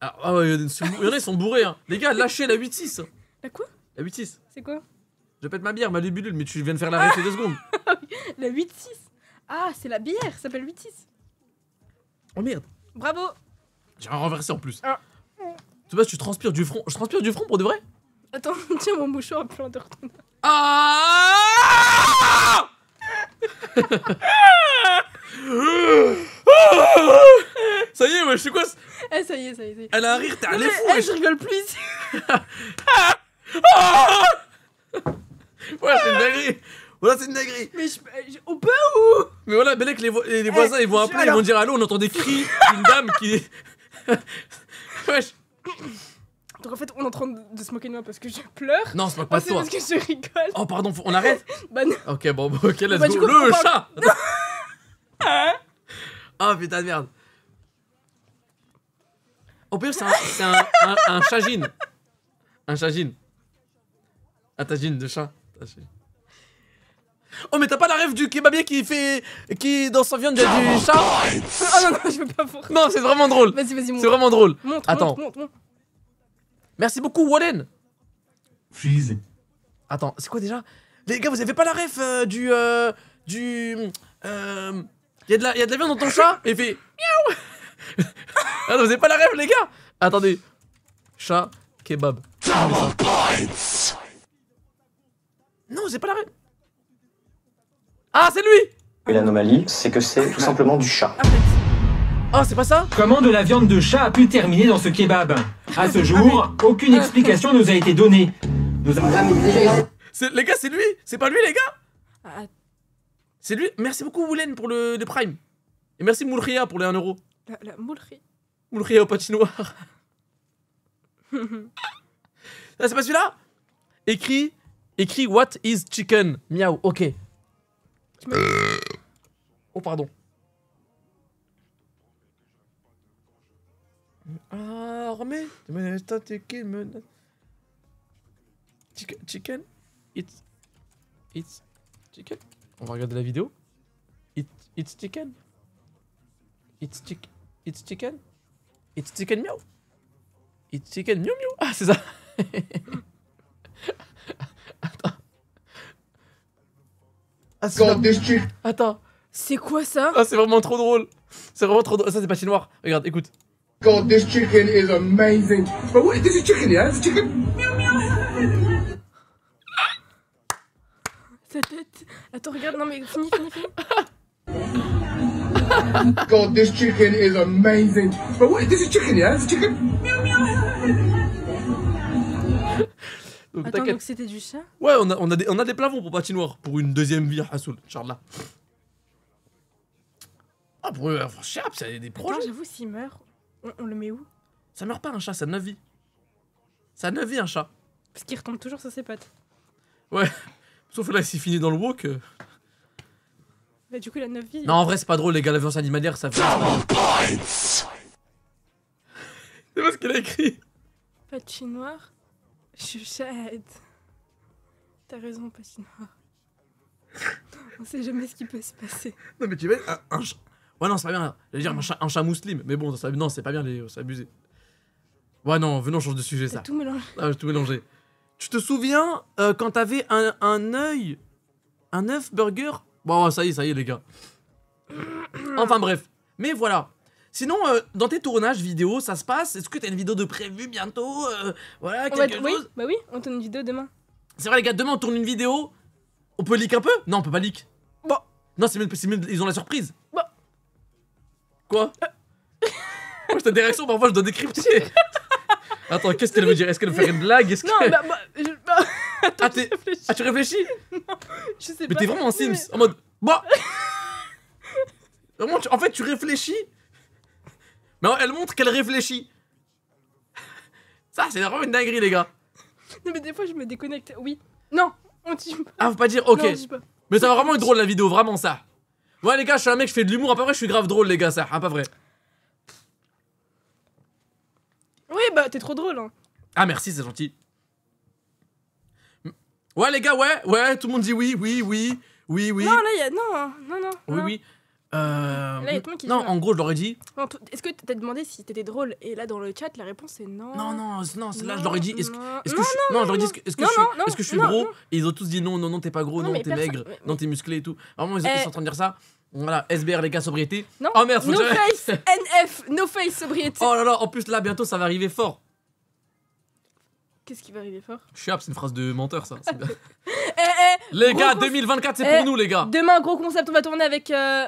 ah, ah, ouais, il y en a, ils sont bourrés. Hein. Les gars, lâchez la 8-6. La quoi La 8-6. C'est quoi Je pète ma bière, ma libellule, mais tu viens de faire l'arrêt de ah. deux secondes. (laughs) la 8-6. Ah, c'est la bière, ça s'appelle 8-6. Oh merde. Bravo. J'ai rien renversé en plus. Ah. Tu vois, tu transpires du front. Je transpire du front pour de vrai Attends, (laughs) tiens mon bouchon, à plein de retourner. Ah Ça y est, moi je sais quoi Eh, ça y est, ça y est. Ça y est. Elle a un rire, t'es les fou. Eh, je rigole plus ici. (laughs) Ah ouais, c'est une dinguerie. Voilà, c'est une dinguerie. Mais je, on peut ou Mais voilà, mais les, les, eh, voisins, ils vont appeler, ils vont dire Allô, on entend des cris d'une dame qui. (laughs) Wesh. Donc en fait, on est en train de se moquer de moi parce que je pleure. Non, on se moque pas de oh, toi. parce que je rigole. Oh, pardon, on arrête (laughs) Bah non. Ok, bon, ok, let's bah, go. le chat Ah (laughs) oh, putain de merde. Au pire, c'est un, un, un, un chagine. Un chagine. Un tagine de chat. Oh mais t'as pas la ref du kebabier qui fait... qui dans sa viande il y a du chat Oh non non je veux pas pour... Non c'est vraiment drôle Vas-y vas-y montre C'est vraiment drôle montre, Attends Merci beaucoup Wallen Freeze Attends c'est quoi déjà Les gars vous avez pas la ref euh, du... Euh, du... Euh, il y, a de la, y a de viande dans ton chat et fait... Miaou (laughs) non vous avez pas la ref les gars Attendez Chat, kebab. Non, vous avez pas la rêve ah, c'est lui Et l'anomalie, c'est que c'est tout simplement du chat. Ah, oh, c'est pas ça Comment de la viande de chat a pu terminer dans ce kebab À ce jour, aucune explication nous a été donnée. Nous avons... Les gars, c'est lui C'est pas lui, les gars ah. C'est lui Merci beaucoup, Woulen, pour le, Prime. Et merci, Moulria, pour les 1€. euro. La, Moulria. au patinoire. (laughs) ah, c'est pas celui-là Écrit, écrit What is chicken Miaou, ok. Oh, pardon. Armée Chicken, chicken It's... It's... Chicken On va regarder la vidéo. It, it's chicken It's chicken It's chicken It's chicken miau It's chicken miau miau Ah, c'est ça (laughs) Ah, c'est Attends, c'est quoi ça Ah, c'est vraiment trop drôle. C'est vraiment trop drôle. Ça, c'est pas chinois. Regarde, écoute. God, this chicken is amazing. But bah what, is this chicken, yeah? This chicken. Sa tête. Attends, regarde, non mais fini, fini, fini. God, this chicken is amazing. But bah what, is this chicken, yeah? This chicken. Euh, Attends, donc c'était du chat Ouais, on a, on, a des, on a des plafonds pour patinoire, pour une deuxième vie à Hassoul, Inch'Allah. Ah, pour eux, euh, enfin, ça c'est des projets. Attends, j'avoue, s'il meurt, on, le met où Ça meurt pas un chat, ça a 9 vies. Ça a 9 vies un chat. Parce qu'il retombe toujours sur ses pattes. Ouais, sauf là, s'il finit dans le wok... Euh. Bah, du coup, il a 9 vies. Non, en vrai, c'est pas drôle, les gars, la violence animalière, ça fait. c'est pas ce qu'il a écrit. Patinoire. Chuchette T'as raison, patinoire. On sait jamais ce qui peut se passer. Non, mais tu veux un, un chat. Ouais, non, c'est pas bien. J'allais dire un chat, un mais bon, ça, non, c'est pas bien, les... c'est abusé. Ouais, non, venons, change de sujet, ça. tout mélangé. Ah, j'ai tout mélangé. Tu te souviens euh, quand t'avais un, un œil Un œuf burger Bon, ça y est, ça y est, les gars. enfin, bref. Mais voilà, Sinon, euh, dans tes tournages vidéo, ça se passe Est-ce que t'as une vidéo de prévu bientôt euh, Voilà, quelque chose. bah oui, on tourne une vidéo demain. C'est vrai, les gars, demain on tourne une vidéo. On peut leak un peu Non, on peut pas leak. Bon. Non, c'est même, même, Ils ont la surprise. Bon. Quoi (laughs) Moi, j'ai des réactions, parfois je dois décrypter. (laughs) Attends, qu'est-ce qu'elle veut dire Est-ce qu'elle veut faire une blague Non, bah, bah (laughs) Attends, ah, ah, tu réfléchis Non, je sais pas. Mais t'es vraiment en Sims, en mode... Bon. Bah! Vraiment, en fait, tu réfléchis mais elle montre qu'elle réfléchit. Ça, c'est vraiment une dinguerie, les gars. Non, mais des fois, je me déconnecte. Oui. Non, on dit pas. Ah, faut pas dire, ok. Mais ça va vraiment être drôle la vidéo, vraiment ça. ouais, les gars, je suis un mec, je fais de l'humour. À pas vrai, je suis grave drôle, les gars, ça. Ah, pas vrai. Oui, bah, t'es trop drôle. Hein. Ah, merci, c'est gentil. Ouais, les gars, ouais, ouais, tout le monde dit oui, oui, oui, oui, oui. Non, là, y a... non, hein. non, non. Oui, oui. Euh, non, en gros, je leur ai dit. Est-ce que t'as demandé si t'étais drôle Et là, dans le chat, la réponse est non. Non, non, non. Là, je leur ai dit. Est-ce que, je, non, Est-ce que, est que je suis gros Et ils ont tous dit non, non, non, t'es pas gros, non, t'es maigre, non, t'es musclé et tout. Vraiment, ils, sont eh. en train de dire ça. Voilà, SBR les gars sobriété. Oh merde, no face, NF, no face sobriété. Oh là là, en plus là bientôt ça va arriver fort. Qu'est-ce qui va arriver fort Chiap, c'est une phrase de menteur ça. (laughs) Eh, eh. les gars, 2024 c'est pour nous les gars. Demain gros concept, on va tourner avec euh,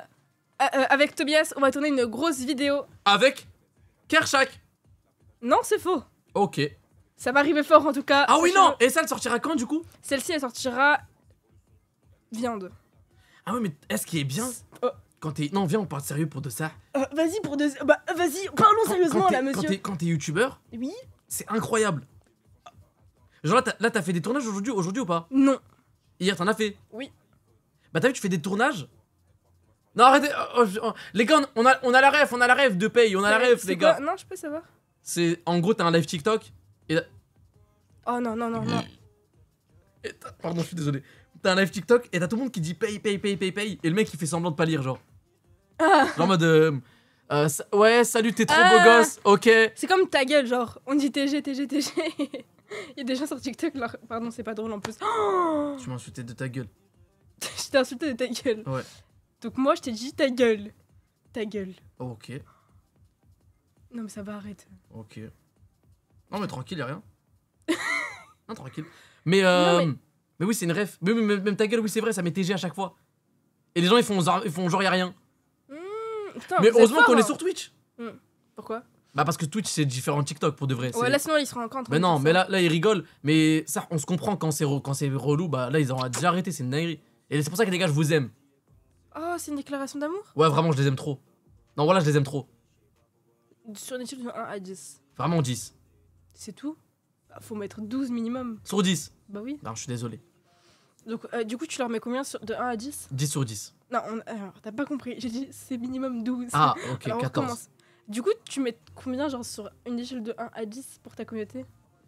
euh, euh, avec Tobias, on va tourner une grosse vidéo. Avec Kershak Non, c'est faux. Ok. Ça m'arrive fort en tout cas. Ah oui, non Et ça, elle sortira quand du coup Celle-ci, elle sortira. Viande. Ah oui, mais est-ce qu'il est bien oh. quand t'es. Non, viens, on parle sérieux pour de ça. Euh, vas-y, pour de. Bah, vas-y, parlons sérieusement quand là, monsieur. Quand t'es youtubeur Oui. C'est incroyable. Genre là, t'as fait des tournages aujourd'hui aujourd'hui ou pas Non. Hier, t'en as fait Oui. Bah, t'as vu, tu fais des tournages non, arrêtez. Oh, oh, oh, les gars, on a, on a la rêve, on a la rêve de paye, on a la rêve les gars. Non, je peux savoir. C'est en gros, t'as un live TikTok et. Oh non, non, non, non. Pardon, je suis désolé. T'as un live TikTok et t'as tout le monde qui dit paye, paye, paye, paye, paye. Et le mec, il fait semblant de pas lire, genre. Ah. Genre en mode. Euh, euh, ouais, salut, t'es trop beau ah. gosse, ok. C'est comme ta gueule, genre. On dit TG, TG, TG. (laughs) il y a des gens sur TikTok, pardon, c'est pas drôle en plus. tu m'as insulté de ta gueule. (laughs) je t'ai insulté de ta gueule. Ouais. Donc moi, je t'ai dit ta gueule. Ta gueule. ok. Non, mais ça va, arrête. Ok. Non, mais tranquille, y'a rien. (laughs) non, tranquille. Euh, mais, mais... oui, c'est une ref. Mais, même ta gueule, oui, c'est vrai, ça met TG à chaque fois. Et les gens, ils font, ils font genre, y'a rien. Hmm, putain, mais heureusement qu'on est hein. sur Twitch. Hmm. Pourquoi bah parce que Twitch c'est différent TikTok pour de vrai. Ouais là sinon ils seront encore Mais non mais là, là ils rigolent mais ça on se comprend quand c'est quand c'est relou bah là ils ont déjà arrêté c'est une dinguerie. Et c'est pour ça que les gars je vous aime. Oh, c'est une déclaration d'amour Ouais, vraiment, je les aime trop. Non, voilà, je les aime trop. Sur une échelle de 1 à 10. Vraiment 10. C'est tout bah, Faut mettre 12 minimum. Sur 10 Bah oui. Non, je suis désolé. Donc, euh, du coup, tu leur mets combien sur, de 1 à 10 10 sur 10. Non, t'as pas compris. J'ai dit c'est minimum 12. Ah, (laughs) ok, 14. Du coup, tu mets combien, genre, sur une échelle de 1 à 10 pour ta communauté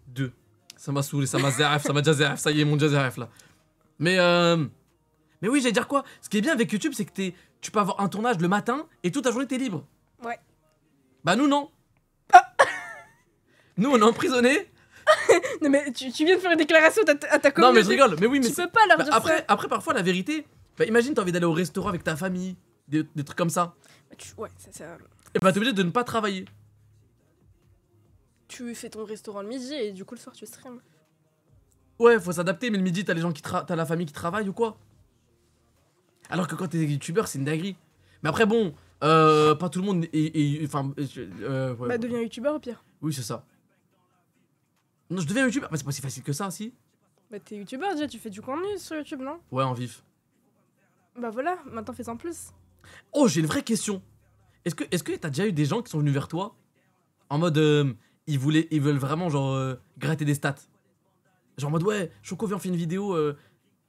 2. Ça m'a saoulé, ça m'a zérf, ça m'a déjà ça y est, mon déjà là. Mais euh, mais oui, j'allais dire quoi Ce qui est bien avec YouTube, c'est que tu peux avoir un tournage le matin et toute ta journée t'es libre. Ouais. Bah nous non. Ah. (laughs) nous on est emprisonnés. (laughs) non mais tu, viens de faire une déclaration à ta, à communauté. Non mais je rigole. Mais oui mais pas bah, après, Après parfois la vérité. Bah imagine t'as envie d'aller au restaurant avec ta famille, des, trucs comme ça. Ouais ça. c'est. Et bah t'es obligé de ne pas travailler. Tu fais ton restaurant le midi et du coup le soir tu stream. Ouais, faut s'adapter, mais le midi, t'as les gens qui t'as la famille qui travaille ou quoi alors que quand t'es youtubeur, c'est une dinguerie. Mais après, bon, euh, pas tout le monde est. Enfin. Euh, euh, bah, deviens youtubeur au pire. Oui, c'est ça. Non, je deviens youtubeur. Mais c'est pas si facile que ça, si. Bah, t'es youtubeur déjà, tu fais du contenu sur YouTube, non Ouais, en vif. Bah voilà, maintenant fais-en plus. Oh, j'ai une vraie question. Est-ce que est t'as déjà eu des gens qui sont venus vers toi en mode ils voulaient ils veulent vraiment genre gratter des stats. Genre en mode ouais, Choco vient faire une vidéo,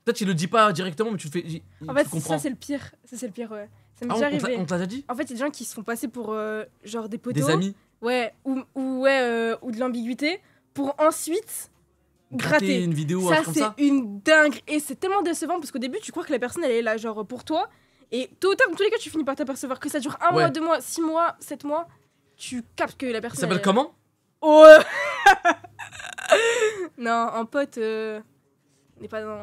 Peut-être qu'il le dis pas directement, mais tu le fais. en fait, ça c'est le pire. Ça c'est le pire, ouais. Ça m'est ah, déjà arrivé. On dit En fait, il y a des gens qui se font passer pour euh, genre des poteaux. Des amis Ouais, ou, ou euh, ou de l'ambiguïté pour ensuite gratter, gratter une vidéo ça c'est une dingue et c'est tellement décevant parce qu'au début tu crois que la personne elle est là genre pour toi et tôt ou tard dans tous les cas tu finis par t'apercevoir que ça dure un mois deux mois six mois sept mois tu captes que la personne ça s'appelle comment oh (laughs) non en pote On euh, n'est pas dans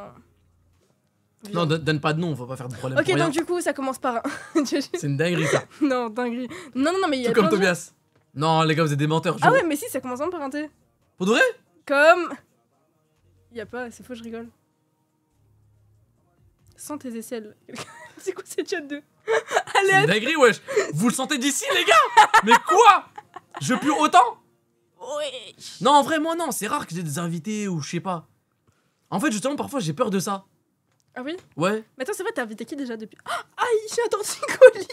non, donne, pas de nom, on va pas faire de problème. Ok, donc du coup, ça commence par un. (laughs) c'est une dinguerie ça. (laughs) non, dinguerie. Non, non, non, mais il y a. Tout comme Tobias. Non, les gars, vous êtes des menteurs. Ah ouais, mais si, ça commence par un T. Pour de Comme. Y'a a pas, c'est faux, je rigole. Sans tes aisselles. (laughs) c'est quoi cette chat de... C'est une dinguerie, wesh. Vous le sentez d'ici, les gars Mais quoi Je pue autant Oui. Non, en vrai, moi, non, c'est rare que j'ai des invités ou je sais pas. En fait, justement, parfois, j'ai peur de ça. Ah oui Ouais. Mais attends, c'est vrai, t'as invité qui déjà depuis ah, aïe, j'ai attendu (laughs) colis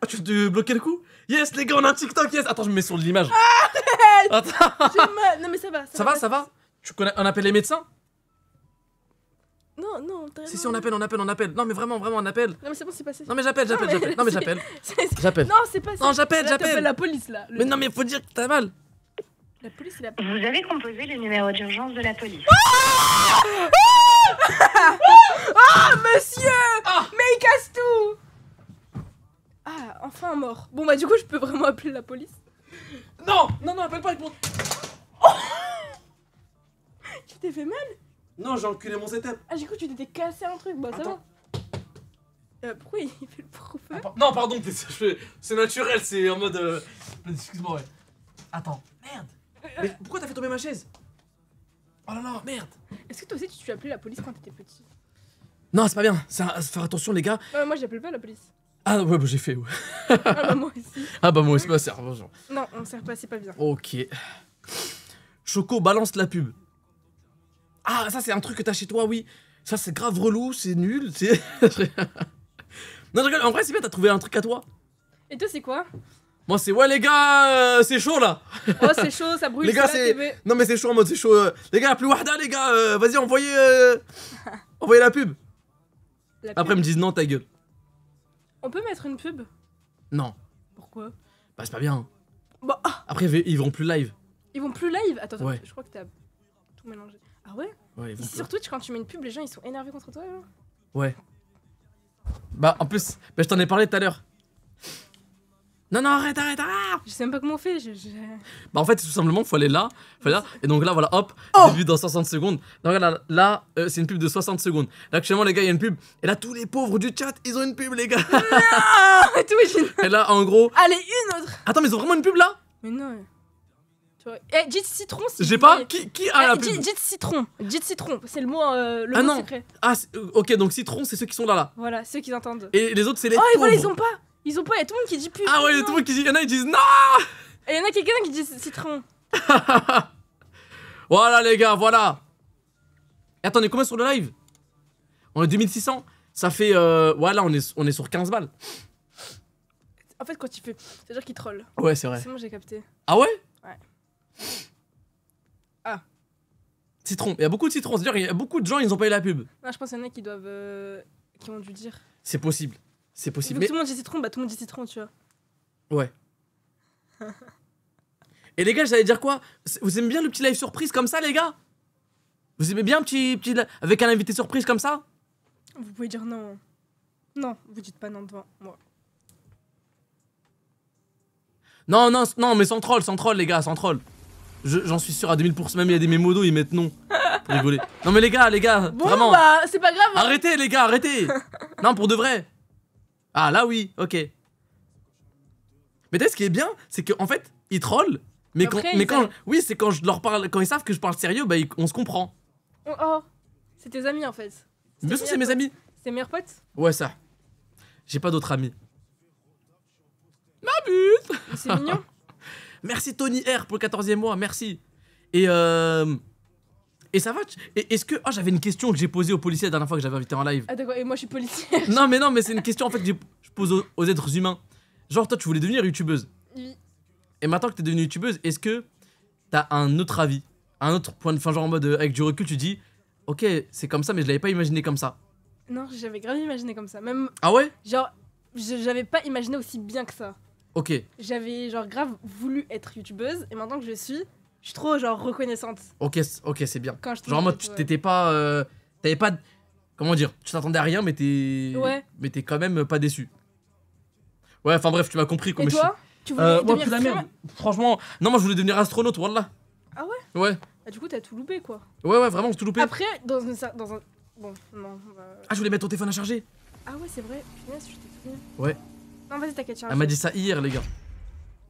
ah, Tu veux bloquer le coup Yes, les gars, on a un TikTok, yes Attends, je me mets sur l'image. Arrête Attends mal. Non, mais ça va. Ça, ça va, ça va Tu connais... On appelle les médecins non, non, t'as Si, si, on appelle, on appelle, on appelle. Non, mais vraiment, vraiment, on appelle. Non, mais c'est bon, c'est passé. Non, mais j'appelle, j'appelle, j'appelle. Non, mais (laughs) j'appelle. J'appelle. Non, c'est pas Non, j'appelle, j'appelle. la police, là. Mais non, mais faut dire que t'as mal. La police, il la Vous avez composé le numéro d'urgence de la police. Ah (laughs) Ah, monsieur ah. Mais il casse tout Ah, enfin mort. Bon, bah, du coup, je peux vraiment appeler la police Non Non, non, appelle pas, répondre oh (laughs) Tu t'es fait mal Non, j'ai enculé mon setup. Ah, du coup, tu t'étais cassé un truc, bah, ça va. Euh, pourquoi il (laughs) fait le prof ah, Non, pardon, c'est naturel, c'est en mode. Euh, excuse-moi, ouais. Attends, merde euh, Mais pourquoi t'as fait tomber ma chaise Oh là là, merde Est-ce que toi aussi tu as appelé la police quand t'étais petit Non, c'est pas bien. Ça, faire attention, les gars. Ah, moi, j'appelle pas la police. Ah ouais, bah, j'ai fait, ouais. ah bah moi aussi. (laughs) Ah bah moi aussi, bah c'est bonjour. Non, on sert pas, c'est pas bien. Ok. Choco balance la pub. Ah, ça c'est un truc que t'as chez toi, oui. Ça c'est grave relou, c'est nul, c'est... (laughs) non, je rigole, en vrai c'est bien, t'as trouvé un truc à toi. Et toi c'est quoi moi, c'est ouais, les gars, euh, c'est chaud là. Oh, c'est chaud, ça brûle. (laughs) les gars, c'est. Non, mais c'est chaud en mode, c'est chaud. Euh. Les gars, plus Wahda, les gars, euh, vas-y, envoyez. (laughs) envoyez la pub. Après, ils me disent non, ta gueule. On peut mettre une pub Non. Pourquoi Bah, c'est pas bien. Hein. Bah. Ah. Après, ils vont plus live. Ils vont plus live Attends, attends je crois que t'as tout mélangé. Ah ouais Ouais, Sur Twitch, quand tu mets une pub, les gens ils sont énervés contre toi. Ouais. Bah, en plus, bah, je t'en ai parlé tout à l'heure. Non, non, arrête, arrête, arrête Je sais même pas comment on fait. Je, Bah, en fait, tout simplement, faut aller là, faut aller là, et donc là, voilà, hop, oh début dans 60 secondes. Donc là, là euh, c'est une pub de 60 secondes. Là, actuellement, les gars, il y a une pub, et là, tous les pauvres du chat, ils ont une pub, les gars non (laughs) Et là, en gros. Allez, une autre Attends, mais ils ont vraiment une pub là Mais non. Eh, dites citron J'ai pas qui, qui a eh, la pub Dites citron. Dites citron, c'est le mot euh, le ah mot non. secret. Ah euh, OK, donc citron c'est ceux qui sont là là. Voilà, ceux qui entendent. Et les autres c'est les Oh, ils ont pas. Ils ont pas, il y a tout le monde qui dit pub Ah ouais, il y a tout le monde qui dit, il y en a qui disent non Et il y en a quelqu'un qui dit citron. (laughs) voilà les gars, voilà. Et attendez, combien sur le live On est 2600 Ça fait... Euh... voilà on est, on est sur 15 balles. En fait, quand il fait... C'est-à-dire qu'il troll. Ouais, c'est vrai. C'est moi j'ai capté. Ah ouais Ouais. Ah. Citron. Il y a beaucoup de citrons. C'est-à-dire qu'il y a beaucoup de gens, ils ont eu la pub. Non, je pense qu'il y en a qui doivent... Euh... qui ont dû dire. C'est possible. C'est possible. Mais... Tout le monde dit citron, bah tout le monde dit citron, tu vois. Ouais. (laughs) Et les gars, j'allais dire quoi Vous aimez bien le petit live surprise comme ça, les gars Vous aimez bien petit, petit avec un invité surprise comme ça Vous pouvez dire non. Non, vous dites pas non devant moi. Non, non, non, mais sans troll, sans troll, les gars, sans troll. J'en suis sûr à 2000%, même il y a des mémodos, ils mettent non. Pour rigoler. (laughs) Non, mais les gars, les gars, bon, vraiment. Bah, c'est pas grave. Hein. Arrêtez, les gars, arrêtez. (laughs) non, pour de vrai. Ah, là oui, ok. Mais tu sais, ce qui est bien, c'est qu'en fait, ils trollent, mais quand. Mais quand oui, c'est quand je leur parle, quand ils savent que je parle sérieux, bah, on se comprend. Oh, oh, c'est tes amis en fait. Bien sûr, c'est mes amis. C'est mes meilleurs potes Ouais, ça. J'ai pas d'autres amis. Ma (laughs) C'est mignon. merci Tony R pour le 14e mois, merci. Et euh. Et ça va Est-ce que. Oh, j'avais une question que j'ai posée aux policiers la dernière fois que j'avais invité en live. Ah, d'accord, et moi je suis policier. (laughs) non, mais non, mais c'est une question en fait que je pose aux, êtres humains. Genre, toi, tu voulais devenir youtubeuse. Oui. Et maintenant que t'es devenue youtubeuse, est-ce que t'as un autre avis Un autre point de. fin, genre en mode, euh, avec du recul, tu dis, ok, c'est comme ça, mais je l'avais pas imaginé comme ça. Non, j'avais grave imaginé comme ça. Même. Ah ouais Genre, j'avais pas imaginé aussi bien que ça. Ok. J'avais genre grave voulu être youtubeuse et maintenant que je suis, je suis trop genre reconnaissante. Ok, ok, c'est bien. genre en mode, tu t'étais pas, euh, t'avais pas, comment dire, tu t'attendais à rien, mais t'es, ouais. mais t'es quand même pas déçu. Ouais, enfin bref, tu m'as compris. Quoi, Et toi, tu voulais euh, devenir ouais, merde. Franchement, non, moi je voulais devenir astronaute, Wallah Ah ouais. Ouais. Bah, du coup, t'as tout loupé, quoi. Ouais, ouais, vraiment, j'ai tout loupé. Après, dans, dans un, bon, non. on bah. va... Ah, je voulais mettre ton téléphone à charger. Ah ouais, c'est vrai. Punaise, je t'ai Ouais. Non, vas-y, t'inquiète, charge. Elle m'a dit ça hier, les gars.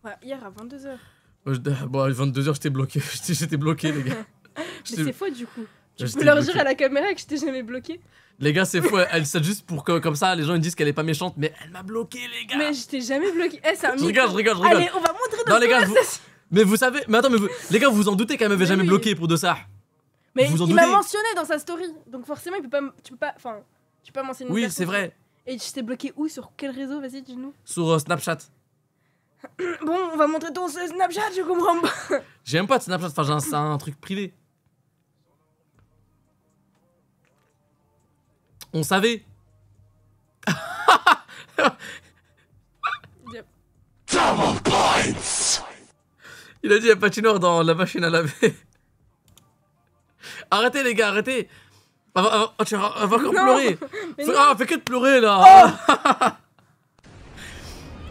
Ouais, hier à 22h. (laughs) Bon, à 22h, j'étais bloqué. (laughs) J'étais bloqué, les gars. (laughs) Mais c'est faux, du coup. Tu peux leur dire à la caméra que j'étais jamais bloqué. Les gars, c'est faux. Elle s'adjuste juste pour que, comme ça, les gens ils disent qu'elle est pas méchante, mais elle m'a bloqué, les gars. Mais j'étais jamais bloqué. Eh, c'est un je rigole, je rigole, je Allez, on va montrer dans non, les gars, Mais vous savez, mais attends, mais les gars, vous vous en doutez qu'elle m'avait jamais bloqué pour de ça. Mais il m'a mentionné dans sa story, donc forcément, il peut pas, tu peux pas, enfin, tu peux pas mentionner. Oui, c'est vrai. Et j'étais t'ai bloqué où Sur quel réseau Vas-y, dis-nous. Sur euh, Snapchat. (clears throat) Bon, on va montrer ton Snapchat, je comprends pas. (laughs) J'aime pas de Snapchat, enfin, c'est un truc privé. On savait. (laughs) Double points. Il a dit la patinoire dans la machine à laver. (laughs) Arrêtez les gars, arrêtez. Elle oh, va, encore pleurer. Ah, fais que de pleurer là. Oh.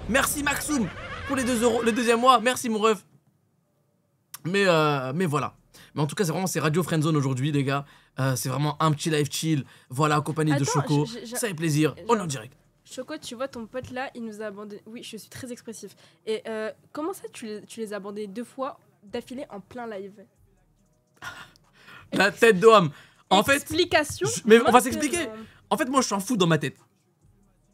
Merci Maxoum les deux euros, le deuxième mois. Merci, mon ref. Mais, euh, mais voilà. Mais en tout cas, c'est vraiment c'est Radio Friendzone aujourd'hui, les gars. Euh, c'est vraiment un petit live chill. Voilà, accompagné de Choco. ça fait plaisir. On est en direct. Choco, tu vois, ton pote là, il nous a abandonné. Oui, je suis très expressif. Et euh, comment ça, tu les, as abandonnés deux fois d'affilée en plein live (laughs) La tête d'homme En fait. Explication. Mais on va s'expliquer. En fait, moi, je suis un fou dans ma tête.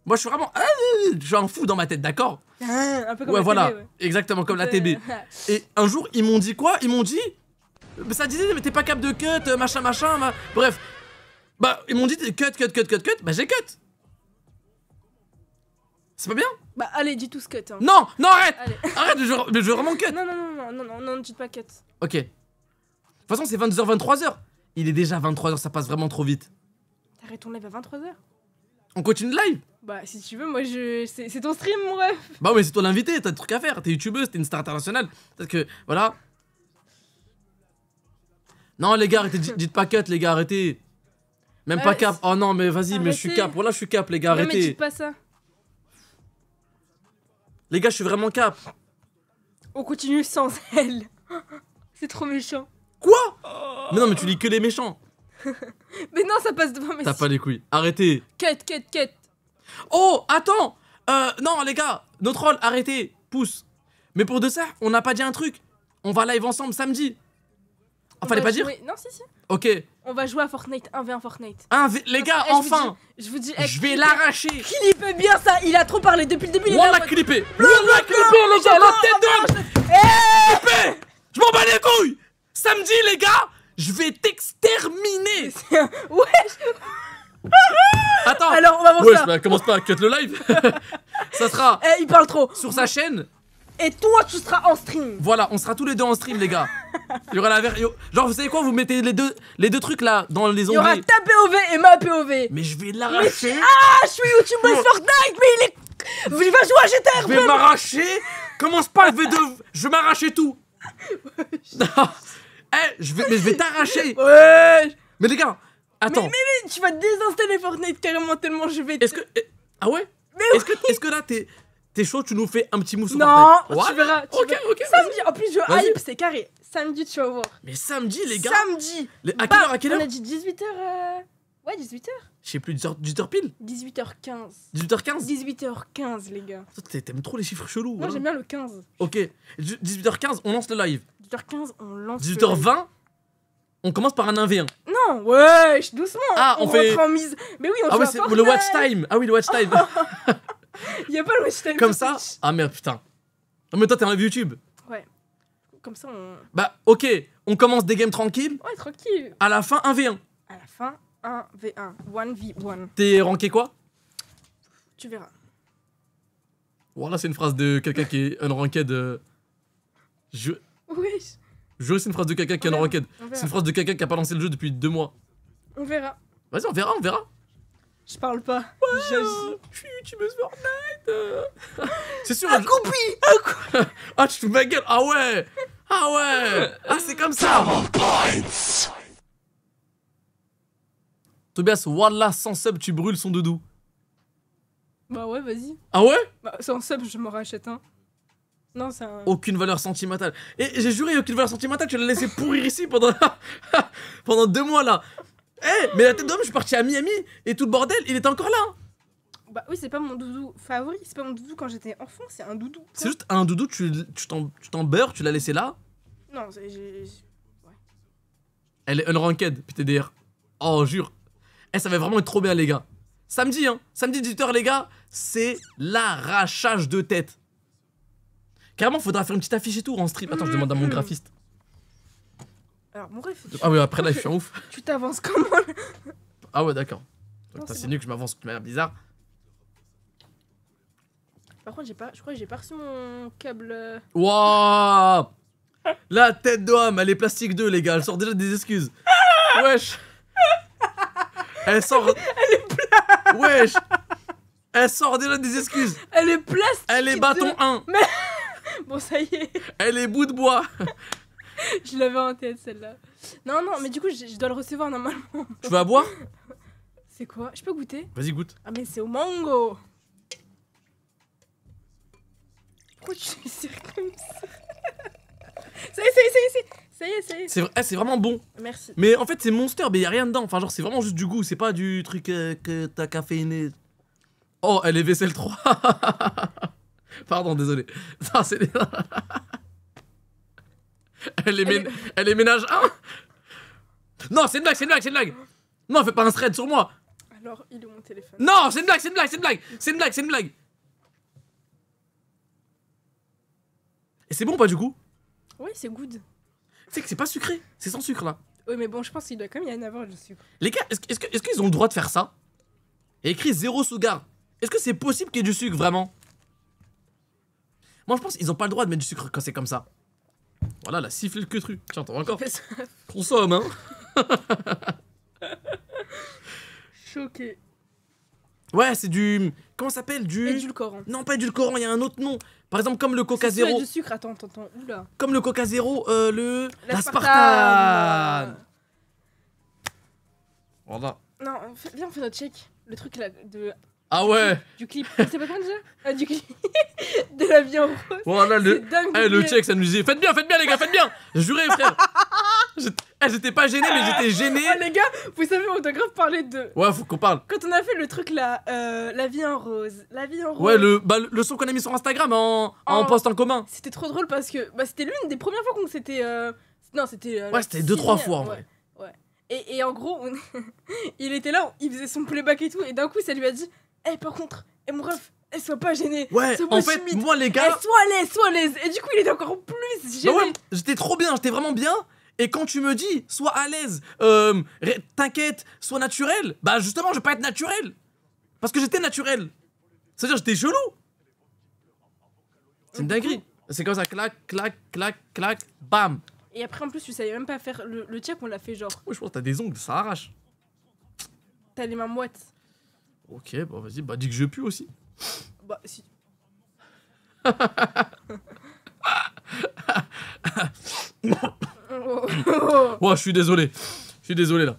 Moi, je suis vraiment. Euh, j'en fous dans ma tête, d'accord (laughs) Un peu comme ouais, la voilà. TB, ouais. Exactement, comme la TB. Euh, Et un jour, ils m'ont dit quoi Ils m'ont dit. Bah, ça disait, mais t'es pas cap de cut, euh, machin, machin. Bref. Bah, ils m'ont dit cut, cut, cut, cut, cut. Bah, j'ai cut. C'est pas bien Bah, allez, dis tous cut. Hein. Non, non, arrête (laughs) Arrête, je, je vraiment cut. Non, non, non, non, non, non, non, dis pas cut. Ok. De toute façon, c'est 22h, 23h. Il est déjà 23h, ça passe vraiment trop vite. T'arrêtes ton live à 23h on continue le live Bah, si tu veux, moi, je... c'est ton stream, mon Bah, mais c'est toi l'invité, t'as des trucs à faire. T'es youtubeuse, t'es une star internationale. peut que, voilà. Non, les gars, arrêtez, dites pas cut, les gars, arrêtez. Même pas cap. Oh non, mais vas-y, mais je suis cap. Voilà, je suis cap, les gars, arrêtez. mais pas ça. Les gars, je suis vraiment cap. On continue sans elle. (laughs) c'est trop méchant. Quoi Mais non, mais tu lis que les méchants. (laughs) (laughs) Mais non, ça passe devant mes T'as pas les couilles. Arrêtez. Quête, quête, quête. Oh, attends. Euh, non, les gars, notre rôle, arrêtez. Pousse Mais pour de ça, on n'a pas dit un truc. On va live ensemble samedi. Enfin, on fallait pas dire Non, si, si. Ok. On va jouer à Fortnite, 1v1 Fortnite. 1 Les gars, enfin eh, Je vous dis, eh, je, vais l'arracher Clipé bien ça Il a trop parlé depuis le début On l'a clippé On l'a clippé, les gars La tête de... Je m'en bats les couilles Samedi, les gars je vais t'exterminer Wesh (laughs) (laughs) Attends Alors, on va voir ça bah, Commence pas, à cut le live (laughs) Ça sera... Eh, il parle trop Sur sa chaîne et toi, tu seras en stream. Voilà, on sera tous les deux en stream, les gars. Il y aura la Genre, vous savez quoi Vous mettez les deux, les deux trucs là dans les onglets. Il y aura ta POV et ma POV. Mais je vais l'arracher. Ah, je suis YouTube Fortnite, mais il est. Il va jouer à Je vais m'arracher. Commence pas, je vais de... Je vais m'arracher tout. Eh je vais, mais je vais t'arracher. (laughs) ouais. Mais les gars, attends. Mais, mais, tu vas désinstaller Fortnite carrément tellement je vais. Est-ce que eh, ah ouais Est-ce que est-ce que là t'es t'es chaud, tu nous fais un petit mousse Non, tu verras. Tu ok, ok. Samedi, en plus je hype, c'est carré. Samedi, tu vas voir. Mais samedi, les gars. Samedi. À, quelle heure, à quelle bah, heure On a dit 18h. Ouais, 18h. Je sais plus, 18h, 18h pile 18h15. 18h15 18h15, les gars. Toi, T'aimes trop les chiffres chelous. Moi hein. j'aime bien le 15. Ok, 18h15, on lance le live. 18h15, on lance 18h20, on commence par un 1v1. Non, ouais, doucement. Ah, on, on fait. En mise... Mais oui, on Ah, ouais, le watch time. Ah, oui, le watch time. (laughs) Il n'y a pas le watch time. Comme ça Ah, merde, putain. Non, mais toi, t'es en live YouTube. Ouais. Comme ça, on. Bah, ok, on commence des games tranquilles. Ouais, tranquille. À la fin, 1v1. À la fin, 1v1. 1v1. T'es ranké quoi Tu verras. Voilà, c'est une phrase de quelqu'un qui est un ranked euh, Je. Oui. Je c'est une phrase de quelqu'un qui est un ranked C'est une phrase de quelqu'un qui a pas lancé le jeu depuis deux mois. On verra. Vas-y, on verra, on verra. Je parle pas. Tu je suis youtubeuse Fortnite. (laughs) c'est sûr. Un coupi (laughs) Ah, tu fous ma gueule. Ah ouais. Ah ouais. Ah, c'est comme ça. Tobias, Wallah, sans sub, tu brûles son doudou. Bah ouais, vas-y. Ah ouais bah, Sans sub, je m'en rachète un. Non, c'est un... Aucune valeur sentimentale. Et j'ai juré, aucune valeur sentimentale, tu l'as laissé pourrir ici pendant... (laughs) pendant deux mois, là. Eh, mais la tête d'homme, je suis parti à Miami, et tout le bordel, il est encore là. Bah oui, c'est pas mon doudou favori, c'est pas mon doudou quand j'étais enfant, c'est un doudou. C'est juste un doudou, tu t'en beurres, tu l'as laissé là Non, j'ai... Ouais. Elle est unranked, dire, Oh, jure. Eh, ça va vraiment être trop bien, les gars. Samedi, hein. Samedi 18h, les gars, c'est l'arrachage de tête. Carrément, faudra faire une petite affiche et tout en stream. Attends, je demande à mon graphiste. Alors, mon ref. Ah oui, après là, je suis en ouf. (laughs) Tu t'avances comment Ah ouais, d'accord. C'est nul que je m'avance de manière bizarre. Par contre, j'ai pas, je crois que j'ai pas reçu mon câble. Euh. Wouah (laughs) La tête d'homme, elle est plastique 2, les gars. Elle sort déjà des excuses. Ah Wesh elle sort. Elle est plate. Wesh. Elle sort déjà des excuses. Elle est plastique. Elle est bâton 1. (laughs) Bon, ça y est. Elle est bout de bois. (laughs) je l'avais en tête celle-là. Non, non, mais du coup, je, dois le recevoir normalement. Tu vas boire C'est quoi Je peux goûter Vas-y, goûte. Ah, mais c'est au mango. Pourquoi tu me sers comme ça Ça y est, ça y est, ça y est. Ça y est, ça C'est vrai, ah, c'est vraiment bon. Merci. Mais en fait, c'est Monster, mais y a rien dedans. Enfin, genre, c'est vraiment juste du goût. C'est pas du truc euh, que t'as caféiné. Oh, elle est vaisselle 3. (laughs) Pardon, désolé. Ça, (laughs) c'est (laughs) elle, est elle ménage 1. Non, c'est une blague, c'est une blague, c'est une blague. Non, fais pas un thread sur moi. Alors, il est mon téléphone Non, c'est une blague, c'est une blague, c'est une blague. C'est une blague, c'est une blague. Et c'est bon, pas du coup Oui, c'est good sais que c'est pas sucré, c'est sans sucre là. Oui, mais bon, je pense qu'il doit quand même y en avoir du sucre. Les gars, est-ce est qu'ils ont le droit de faire ça Et écrit zéro sugar Est-ce que c'est possible qu'il y ait du sucre vraiment Moi, je pense qu'ils ont pas le droit de mettre du sucre quand c'est comme ça. Voilà, la siffle que queutru. Tiens, t'en encore. Consomme, hein (laughs) Choqué. Ouais, c'est du. Comment ça s'appelle Du. Édulcorant. Non, pas édulcorant, il y a un autre nom. Par exemple, comme le Coca Zéro. C'est du sucre, attends, attends, attends. Oula. Comme le Coca Zéro, euh, le. L'aspartame. Voilà. Non, viens, on fait notre check. Le truc là de ah ouais Du clip. C'est pas comment déjà ah, du clip. (laughs) de la vie en rose. Voilà, le, dingue, eh, le check, ça nous disait Faites bien, faites bien, les gars, faites bien Juré, eh, frère (laughs) eh, J'étais pas gêné, mais j'étais gêné. Ah, les gars, vous savez, on doit grave parler de. Ouais, faut qu'on parle. Quand on a fait le truc là, euh, la vie en rose. La vie en rose. Ouais, le, bah, le son qu'on a mis sur Instagram en, en... en post en commun. C'était trop drôle parce que bah, c'était l'une des premières fois qu'on s'était. Euh, non, c'était. Euh, ouais, c'était deux, trois fois en Ouais. Et, et, en gros, (laughs) il était là, il faisait son playback et tout, et d'un coup, ça lui a dit eh, par contre, et eh, mon ref, et eh, sois pas gêné. Ouais, en fait, moi les gars. Elle eh, sois à l'aise, sois à l'aise. Et du coup, il est encore plus bah gêné. ouais, j'étais trop bien, j'étais vraiment bien. Et quand tu me dis, sois à l'aise, euh, t'inquiète, sois naturel, bah justement, je vais pas être naturel. Parce que j'étais naturel. C'est-à-dire, j'étais chelou. C'est une dinguerie. C'est comme ça, clac, clac, clac, clac, bam. Et après, en plus, tu savais même pas faire le, le check, on l'a fait genre. Oui, je pense que t'as des ongles, ça arrache. T'as les mains moites. Ok, bah vas-y, bah dis que je pue aussi. Bah si. (laughs) oh, je suis désolé. Je suis désolé là.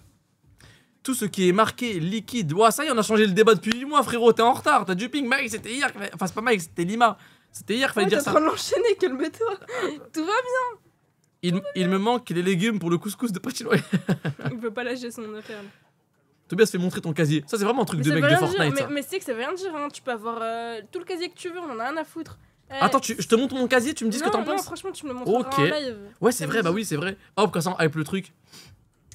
Tout ce qui est marqué liquide. Ouah, ça y est, on a changé le débat depuis 8 mois, frérot. T'es en retard. T'as du ping. Mike, c'était hier. Enfin, c'est pas Mike, c'était Lima. C'était hier, qu'il fallait dire ça. T'es en train l'enchaîner, calme-toi. Tout va bien. Il, me manque les légumes pour le couscous de Pachinois. il peut pas lâcher son affaire. Là. Tobias fait montrer ton casier. Ça, c'est vraiment un truc de mec de Fortnite. mais, c'est que ça veut rien dire, hein. tu peux avoir euh, tout le casier que tu veux, on en a rien à foutre. Eh. Attends, je te montre mon casier, tu me dis ce que t'en penses franchement, tu me le montres en live. Ouais, c'est vrai, bah oui, c'est vrai. Hop, comme ça, on hype le truc.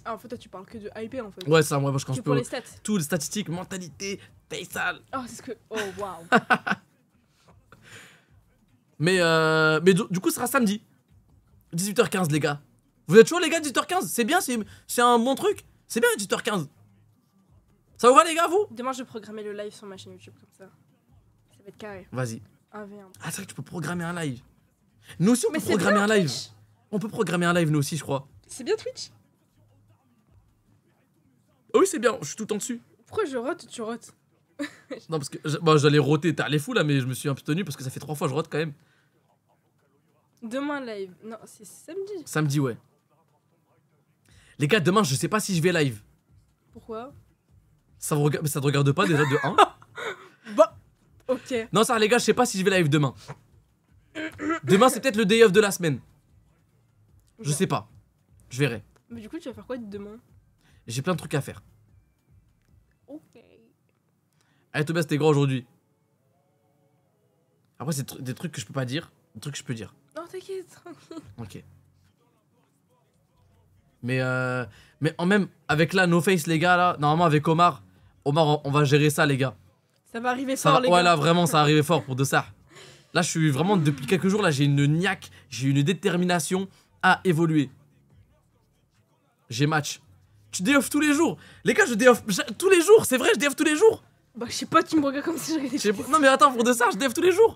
Ah, en fait, toi, tu parles que de hype, en fait. Ouais, ça, moi, je pense que. Pour les stats. Tout, les statistiques, mentalité, paye sale. Oh, c'est ce que. Oh, waouh. (laughs) mais, euh, mais du, coup, ce sera samedi. 18h15, les gars. Vous êtes chaud, les gars, 18h15 C'est bien, c'est un bon truc. C'est bien, 18h15. Ça va les gars, vous Demain, je vais programmer le live sur ma chaîne YouTube comme ça. Ça va être carré. Vas-y. Ah, c'est vrai que tu peux programmer un live. Nous aussi, on peut programmer un live. On peut programmer un live, nous aussi, je crois. C'est bien Twitch oh, Oui, c'est bien, je suis tout en dessus. Pourquoi je rote tu rotes (laughs) non, parce que bah, j'allais roter, t'as les fou, là, mais je me suis un peu tenu, parce que ça fait trois fois je rote quand même. Demain live. Non, c'est samedi. Samedi, ouais. Les gars, demain, je sais pas si je vais live. Pourquoi ça, ça te regarde pas déjà de 1 (laughs) Bah, ok. Non, ça, les gars, je sais pas si je vais live demain. demain, c'est peut-être le day off de la semaine. Je sais pas. Je verrai. Mais du coup, tu vas faire quoi demain J'ai plein de trucs à faire. Ok. Allez, Tobias, t'es gros aujourd'hui. Après, c'est des trucs que je peux pas dire, des trucs que je peux dire. Non, t'inquiète, Ok. Mais, euh, mais en même, avec la No Face, les gars, là, normalement, avec Omar, Omar, on va gérer ça, les gars. Ça va arriver fort, les gars. là, vraiment, ça arrivait fort pour De ça. Là, je suis vraiment, depuis quelques jours, là, j'ai une niaque, j'ai une détermination à évoluer. J'ai match. Tu déoffres tous les jours. Les gars, je déoffre tous les jours, c'est vrai, je déoffre tous les jours. Bah, je sais pas, tu me regardes comme si j'avais Non, mais attends, pour De ça, je déoffre tous les jours.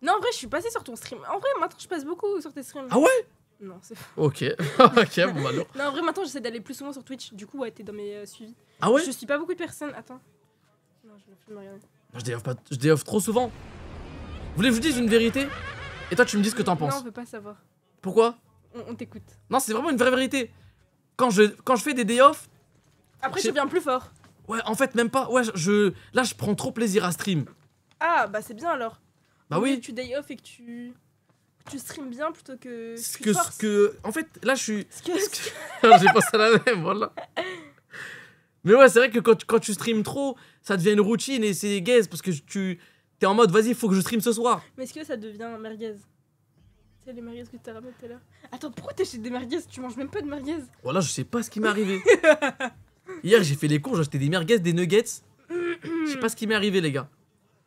Non, en vrai, je suis passé sur ton stream. En vrai, maintenant, je passe beaucoup sur tes streams. Ah ouais non, c'est faux. Ok, (laughs) ok, bon bah non. Non, en vrai, maintenant j'essaie d'aller plus souvent sur Twitch. Du coup, ouais, t'es dans mes euh, suivis. Ah ouais Je suis pas beaucoup de personnes. Attends. Non, je vais plus rien. regarder. Je déoffre je trop souvent. Vous voulez que je vous dise une vérité Et toi, tu me dis ce que t'en penses. Non, on veut pas savoir. Pourquoi On, t'écoute. Non, c'est vraiment une vraie vérité. Quand je, quand je fais des day off. Après, je viens plus fort. Ouais, en fait, même pas. Ouais, je. Là, je prends trop plaisir à stream. Ah, bah c'est bien alors. Bah oui. oui. Tu day off et que tu tu stream bien plutôt que. Ce que, ce que. En fait, là, je suis. Ce que. (laughs) J'ai pensé à la même, voilà. Mais ouais, c'est vrai que quand, quand tu stream trop, ça devient une routine et c'est gaze parce que tu. T'es en mode, vas-y, faut que je stream ce soir. Mais est-ce que ça devient merguez C'est les merguez que t'as ramené tout à l'heure. Attends, pourquoi t'es des merguez Tu manges même pas de merguez Voilà, je sais pas ce qui m'est arrivé. (laughs) Hier, j'ai fait les cons, j'ai acheté des merguez, des nuggets. je sais pas ce qui m'est arrivé, les gars.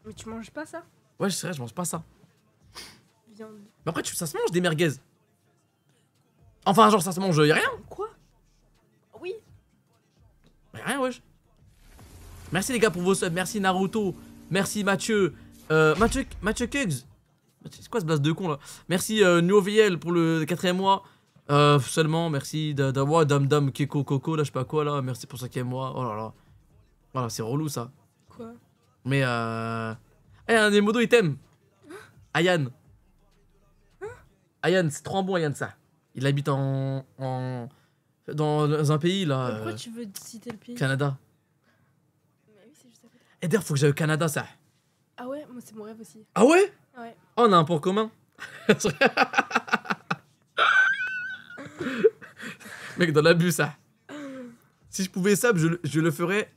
Mais tu manges pas ça Ouais, c'est vrai, je mange pas ça. Mais après, tu, ça se mange des merguez. Enfin, genre, ça se mange, y'a rien. Quoi Oui. Y'a rien, wesh. Merci les gars pour vos subs, merci Naruto, merci Mathieu, euh, Mathieu, Mathieu C'est quoi ce blase de con là Merci euh, Nuoviel pour le quatrième mois. Euh, seulement, merci d'avoir Dame Dam, Keko Coco, là je sais pas quoi là, merci pour ça cinquième mois, oh là là. Voilà, c'est relou ça. Quoi Mais euh... Eh, un des modos, il t'aime hein Ayan Ayan, c'est trop bon, Ayan, ça. Il habite en, en dans un pays là. Pourquoi euh, tu veux citer le pays Canada. Et d'ailleurs, faut que j'aille au Canada, ça. Ah ouais, moi c'est mon rêve aussi. Ah ouais Ouais. Oh, on a un point commun. (laughs) Mec, dans l'abus, ça. Si je pouvais ça, je, je le ferais.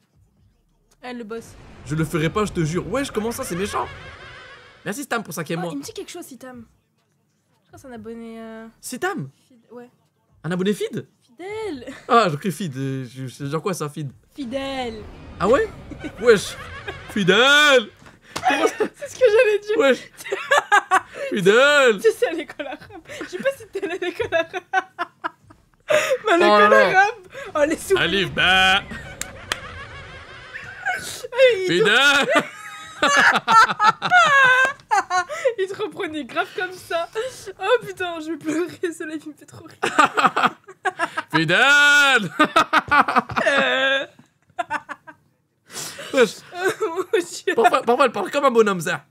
Elle le boss. Je le ferais pas, je te jure. Ouais, je commence ça, c'est méchant. Merci Stam pour ça qui est Il me dit quelque chose, Stam c'est un abonné. Euh, c'est Tam Ouais. Un abonné feed Fidèle Ah, je crie feed. Euh, je genre quoi ça, feed Fidèle Ah ouais Wesh Fidèle C'est ce que j'avais dit Wesh Fidèle Tu sais, à l'école arabe. Je sais pas si t'es à l'école arabe. Mais à oh l'école oh, arabe, oh, les Allez bah Fidèle (laughs) il te reprenait grave comme ça. Oh putain, je vais pleurer, ce live me fait trop rire. (laughs) Fidèle (laughs) euh... oh, mon Dieu. Parfois, elle parle comme un bonhomme, ça.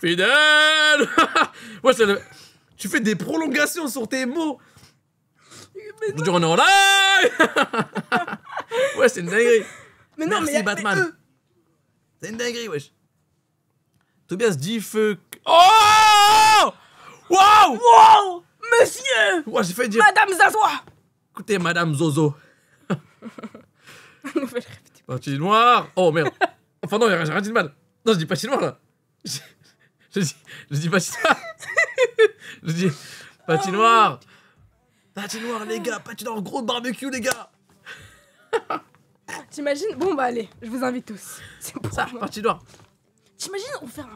Fidèle ouais, le... Tu fais des prolongations sur tes mots. Bonjour, on est en live Ouais, c'est une dinguerie. Mais non, Merci mais Batman. C'est une dinguerie, wesh. Tobias dit feu. Oh Wow Wow Monsieur ouais, j'ai fait dire. Madame Zazoua Écoutez, Madame Zozo. (laughs) Nouvelle Partie noire Oh merde Enfin, non, j'ai rien dit de mal. Non, je dis pas noir là. Je, dis, je dis pas chinois. (laughs) je dis patinoire. Oh, patinoire, les gars, patinoire, gros barbecue, les gars. T'imagines Bon, bah allez, je vous invite tous. C'est pour ça. Parti noire. T'imagines on fait un...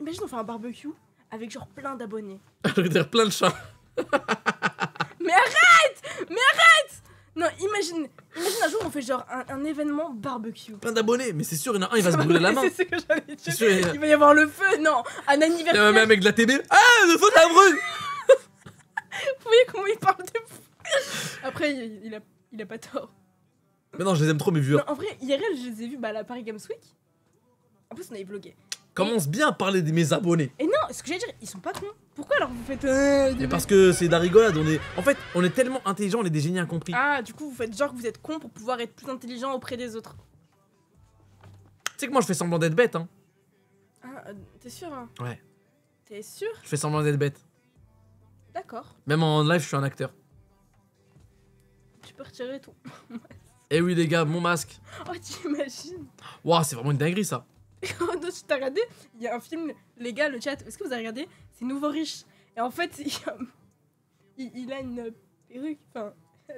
Imagine on fait un barbecue avec genre plein d'abonnés. (laughs) dire plein de chats. (laughs) mais arrête Mais arrête Non, imagine, imagine un jour on fait genre un, événement barbecue. Plein d'abonnés, mais c'est sûr, il y en a un, il va se brûler la (laughs) main. que il, va y avoir le feu, non Un anniversaire. Il y un mec avec de la TB. Ah, le feu, ça brûle Vous voyez comment il parle de Après, il, a, il a pas tort. Mais non, je les aime trop, mes viewers. en vrai, hier, je les ai vus bah, à la Paris Games Week. En plus, on avait blogué. Commence bien à parler de mes abonnés. Et non, ce que j'allais dire, ils sont pas cons. Pourquoi alors vous faites. Euh, Mais parce que c'est de la rigolade. On est... En fait, on est tellement intelligent, on est des génies incompris. Ah, du coup, vous faites genre que vous êtes con pour pouvoir être plus intelligent auprès des autres. Tu sais que moi, je fais semblant d'être bête, hein. Ah, euh, t'es sûr, hein Ouais. T'es sûr Je fais semblant d'être bête. D'accord. Même en live, je suis un acteur. Tu peux retirer tout. (laughs) Eh oui, les gars, mon masque. Oh, imagines. Waouh, c'est vraiment une dinguerie ça. (laughs) oh non, tu t'as regardé Il y a un film, les gars, le chat, est-ce que vous avez regardé C'est Nouveau Riche. Et en fait, (laughs) il a, il, a une perruque. Enfin, (laughs)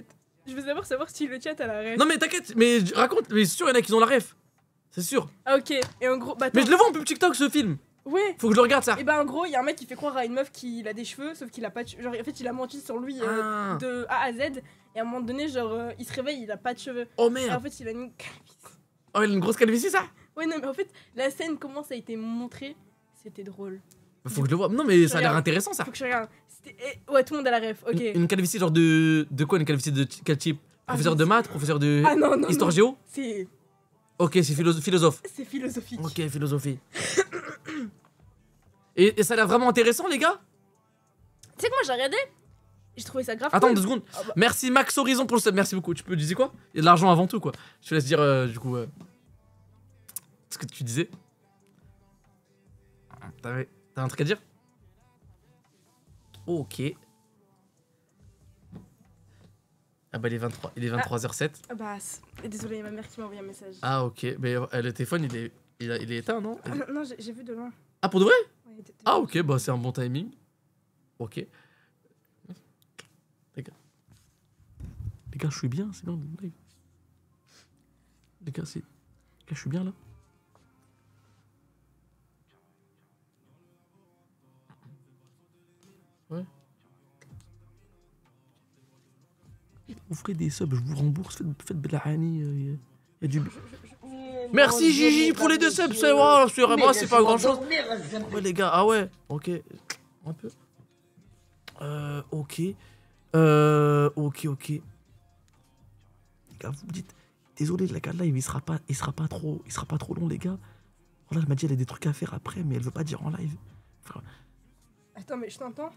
je veux savoir, savoir si le chat a la ref. Non, mais t'inquiète, mais raconte, mais c'est sûr, il y en a qui ont la ref. C'est sûr. Ah, ok. Et en gros, bah, Mais je le vois en pub TikTok ce film. Ouais. Faut que je le regarde ça. Et bah en gros, il y a un mec qui fait croire à une meuf qu'il a des cheveux, sauf qu'il a pas Genre, en fait, il a menti sur lui euh, ah. de A à Z. Et à un moment donné, genre, euh, il se réveille, il a pas de cheveux. Oh merde En fait, il a une calvitie. Oh, il a une grosse calvitie, ça Ouais, non, mais en fait, la scène, comment ça a été montré, c'était drôle. Bah, faut que je le vois. Non, mais ça a l'air intéressant, ça. Faut que je regarde. Eh, ouais, tout le monde a la ref, ok. Une, calvitie, genre de. De quoi une calvitie de quel type ah, Professeur de maths, professeur de. Ah non, non, Histoire géo C'est Ok, c'est philosophe. c'est philosophique. Ok, philosophie. et, et ça a l'air vraiment intéressant, les gars Tu sais que moi, j'ai regardé, j'ai trouvé ça grave. Attends deux secondes. Ah, bah. Merci Max Horizon pour le sub. Merci beaucoup. Tu peux disais quoi Il y a de l'argent avant tout quoi. Je te laisse dire euh, du coup euh, ce que tu disais. t'as un truc à dire Ok. Ah bah il est 23 il 23h07. Ah. ah, bah désolé, ma mère qui m'a envoyé un message. Ah ok, mais euh, le téléphone il est il, est éteint non ah, Non, j'ai vu de loin. Ah pour de vrai Ah ok, bah c'est un bon timing. Ok. Les gars, je suis bien, c'est bon Les gars, c'est. Les gars, je suis bien là. Ouais. ferez des subs, je vous rembourse. Faites, de la Il euh, y, a du. Merci Gigi pour les deux subs, euh, c'est wow, c'est pas grand chose. Ouais les gars, ah ouais, ok, un peu. Euh, ok, euh, ok, ok les gars, vous me dites, désolé, la garde live, il sera pas, il sera pas trop, il sera pas trop long, les gars. là elle m'a dit, elle a des trucs à faire après, mais elle veut pas dire en live. Attends, mais je t'entends.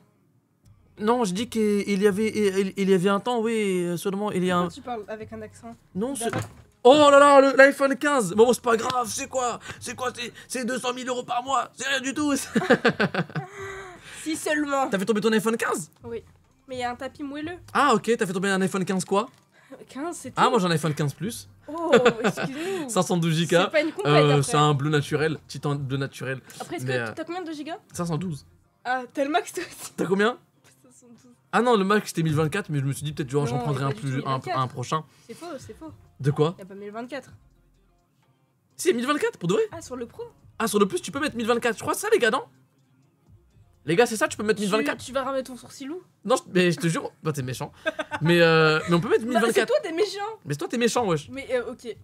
Non, je dis qu'il y avait, il, y avait un temps, oui, seulement il y a un. Tu parles avec un accent. Non, Oh là là, l'iPhone 15 Bon, c'est pas grave, c'est quoi C'est quoi C'est 200 000 euros par mois C'est rien du tout (laughs) Si seulement T'as fait tomber ton iPhone 15 Oui. Mais il y a un tapis moelleux. Ah ok, t'as fait tomber un iPhone 15 quoi 15, c'était. Ah, moi fait un 15 Plus. Oh, excusez 512 Go. C'est pas une complète. Euh, c'est un bleu naturel, titan bleu naturel. Après, est-ce euh, t'as combien de gigas 512. Ah, t'as le max toi aussi. T'as combien 512. (laughs) Ah non, le max c'était 1024, mais je me suis dit peut-être j'en prendrai un, plus, un, un, prochain. C'est faux, c'est faux. De quoi Y'a pas 1024. Si, 1024 pour de vrai Ah, sur le pro Ah, sur le plus, tu peux mettre 1024, je crois ça, les gars, non les gars, c'est ça, tu peux mettre 1024. Tu, vas ramener ton sourcilou Non, mais je te jure, bah, t'es méchant. (laughs) mais, euh, mais on peut mettre 1024. Mais c'est toi, t'es méchant. Mais toi, t'es méchant, wesh. Mais euh, ok.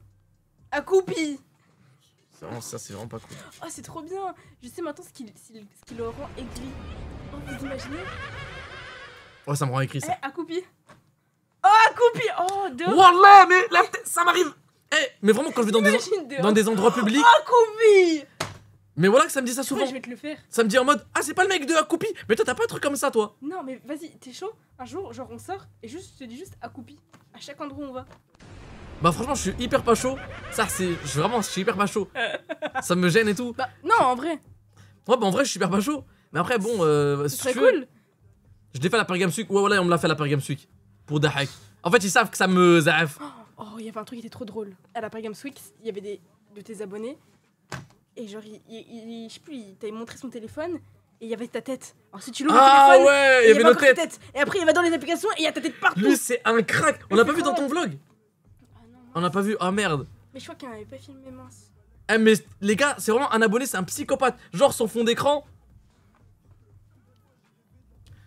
A coupi ça, c'est vraiment pas cool. Oh, c'est trop bien. Je sais maintenant ce qui, le rend aigri. Oh, vous imaginez Oh, ça me rend aigri ça. Eh, Oh, à Oh, de. Wallah, mais là, ça m'arrive. Eh, mais vraiment, quand je vais dans, des, dans des endroits publics. Oh, mais voilà que ça me dit ça souvent. je le faire. Ça me dit en mode Ah, c'est pas le mec de Akupi Mais toi, t'as pas un truc comme ça, toi Non, mais vas-y, t'es chaud Un jour, genre, on sort et juste, je te dis juste Akupi. À chaque endroit où on va. Bah, franchement, je suis hyper pas chaud. Ça, c'est. Vraiment, je suis hyper pas chaud. ça me gêne et tout. Bah, non, en vrai. Ouais, bah, en vrai, je suis hyper pas chaud. Mais après, bon. Euh, c'est cool. je défais la Suic, Ouais, voilà, on me l'a fait la Suic Pour Dahak. En fait, ils savent que ça me zaf. Oh, il y avait un truc qui était trop drôle. À la Suic, il y avait des de tes abonnés et genre, il, je sais plus, il t'avait montré son téléphone et il y avait ta tête. si tu l'ouvres ah téléphone. ouais, il y, avait notre tête. Et après, il va dans les applications et il y a ta tête partout. Lui, c'est un crack. On l'a pas vu dans ton vlog. Ah On n'a pas vu. Ah merde. Mais je crois qu'il avait pas filmé mince. Eh, mais les gars, c'est vraiment un abonné, c'est un psychopathe. Genre, son fond d'écran.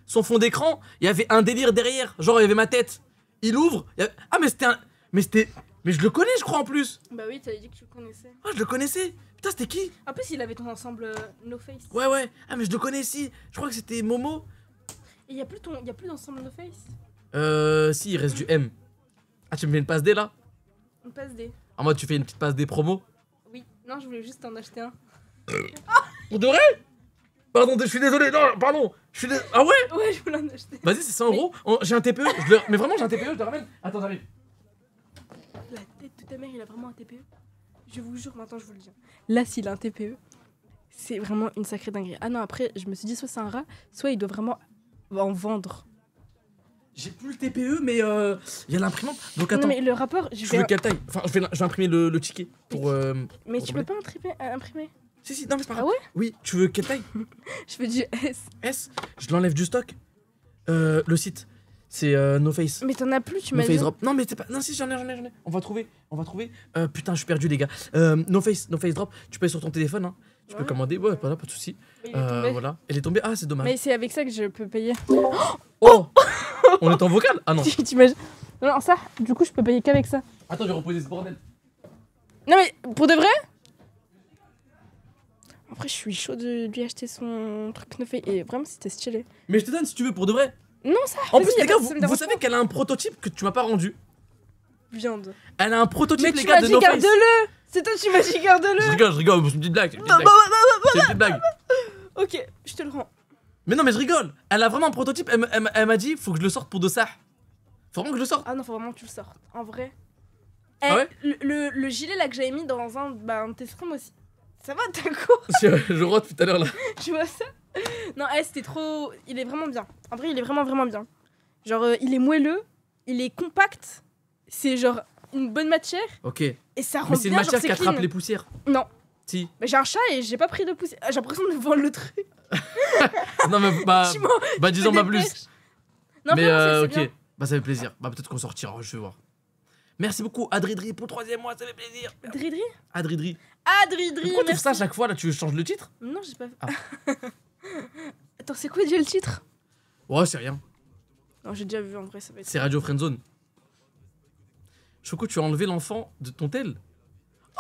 Son fond d'écran, il y avait un délire derrière. Genre, il y avait ma tête. Il ouvre. Ah, mais c'était un. Mais c'était. Mais je le connais, je crois en plus. Bah oui, t'avais dit que tu le connaissais. Ah, je le connaissais. Putain, c'était qui En plus, il avait ton ensemble euh, No Face. Ouais, ouais. Ah, mais je le connais si. Je crois que c'était Momo. Et y a plus ton, y a plus d'ensemble No Face Euh, si, il reste du M. Ah, tu me fais une passe D là Une passe D. En mode, tu fais une petite passe D promo Oui. Non, je voulais juste en acheter un. Ah (coughs) Pour de vrai Pardon, je suis désolé, non, pardon, je suis Ah ouais Ouais, je voulais en acheter. Vas-y, c'est 100 euros. J'ai un TPE, mais vraiment, j'ai un TPE, je le ramène. Attends, j'arrive ta mère, il a vraiment un TPE. Je vous jure, maintenant, je vous le dis. Là, s'il a un TPE, c'est vraiment une sacrée dinguerie. Ah non, après, je me suis dit, soit c'est un rat, soit il doit vraiment en vendre. J'ai plus le TPE, mais euh, il y a l'imprimante. Donc attends. Non, mais le rapport, je, veux Quelle taille Enfin, je vais, imprimer le, ticket pour. mais euh, tu peux pas imprimer, euh, imprimer Si, si, non, mais c'est pas ah grave. Ah ouais Oui, tu veux quelle taille (laughs) Je veux du S. S Je l'enlève du stock. Euh, le site. C'est euh, No Face. Mais t'en as plus, tu m'as no dit. Drop. Non, mais t'es pas. Non, si, j'en ai, j'en ai, j'en ai. On va trouver. On va trouver. Euh, putain, je suis perdu, les gars. Euh, no Face, No Face Drop. Tu peux sur ton téléphone. Hein. Tu peux commander. Ouais, pas, de souci. Euh, voilà. Elle est tombée. Ah, c'est dommage. Mais c'est avec ça que je peux payer. Oh, oh! (laughs) On est en vocal Ah non. T'imagines Non, ça, du coup, je peux payer qu'avec ça. Attends, je vais reposer ce bordel. Non, mais pour de vrai Après, je suis chaud de lui acheter son truc No Face. Et vraiment, c'était stylé. Mais je te donne si tu veux, pour de vrai. Non, ça. En plus, les gars, vous, savez qu'elle a un prototype que tu m'as pas rendu. Viande. Elle a un prototype, les gars, de No garde-le C'est toi, tu m'as dit, garde-le Je rigole, je rigole, c'est une petite blague. C'est une petite blague. Ok, je te le rends. Mais non, mais je rigole. Elle a vraiment un prototype. Elle, m'a dit, faut que je le sorte pour de ça. Faut vraiment que je le sorte. Ah non, faut vraiment que tu le sortes. En vrai. Ah eh, le, gilet là que j'avais mis dans un, bah, de tes aussi. Ça va, t'as quoi (laughs) Je rote tout à l'heure là. (laughs) tu vois ça non, eh, c'était trop. Il est vraiment bien. En vrai, il est vraiment, vraiment bien. Genre, euh, il est moelleux, il est compact. C'est genre une bonne matière. Ok. Et ça rend Mais c'est une matière qui attrape les poussières. Non. Si. Mais bah, j'ai un chat et j'ai pas pris de poussière. Ah, j'ai l'impression de vendre le truc. (laughs) Non, mais bah, (laughs) bah disons pas plus. Non, mais euh, ok. Bah, ça fait plaisir. Bah, peut-être qu'on sortira, je vais voir. Merci beaucoup, Adridri, pour le troisième mois, ça fait plaisir. Adridri Adridri. Adridri. Pourquoi tu fais ça à chaque fois là Tu changes le titre Non, j'ai pas. Ah. (laughs) Attends, c'est quoi déjà le titre Ouais, c'est rien. Non, j'ai déjà vu en vrai, ça va être. C'est Radio Friendzone. Choco, tu as enlevé l'enfant de ton tel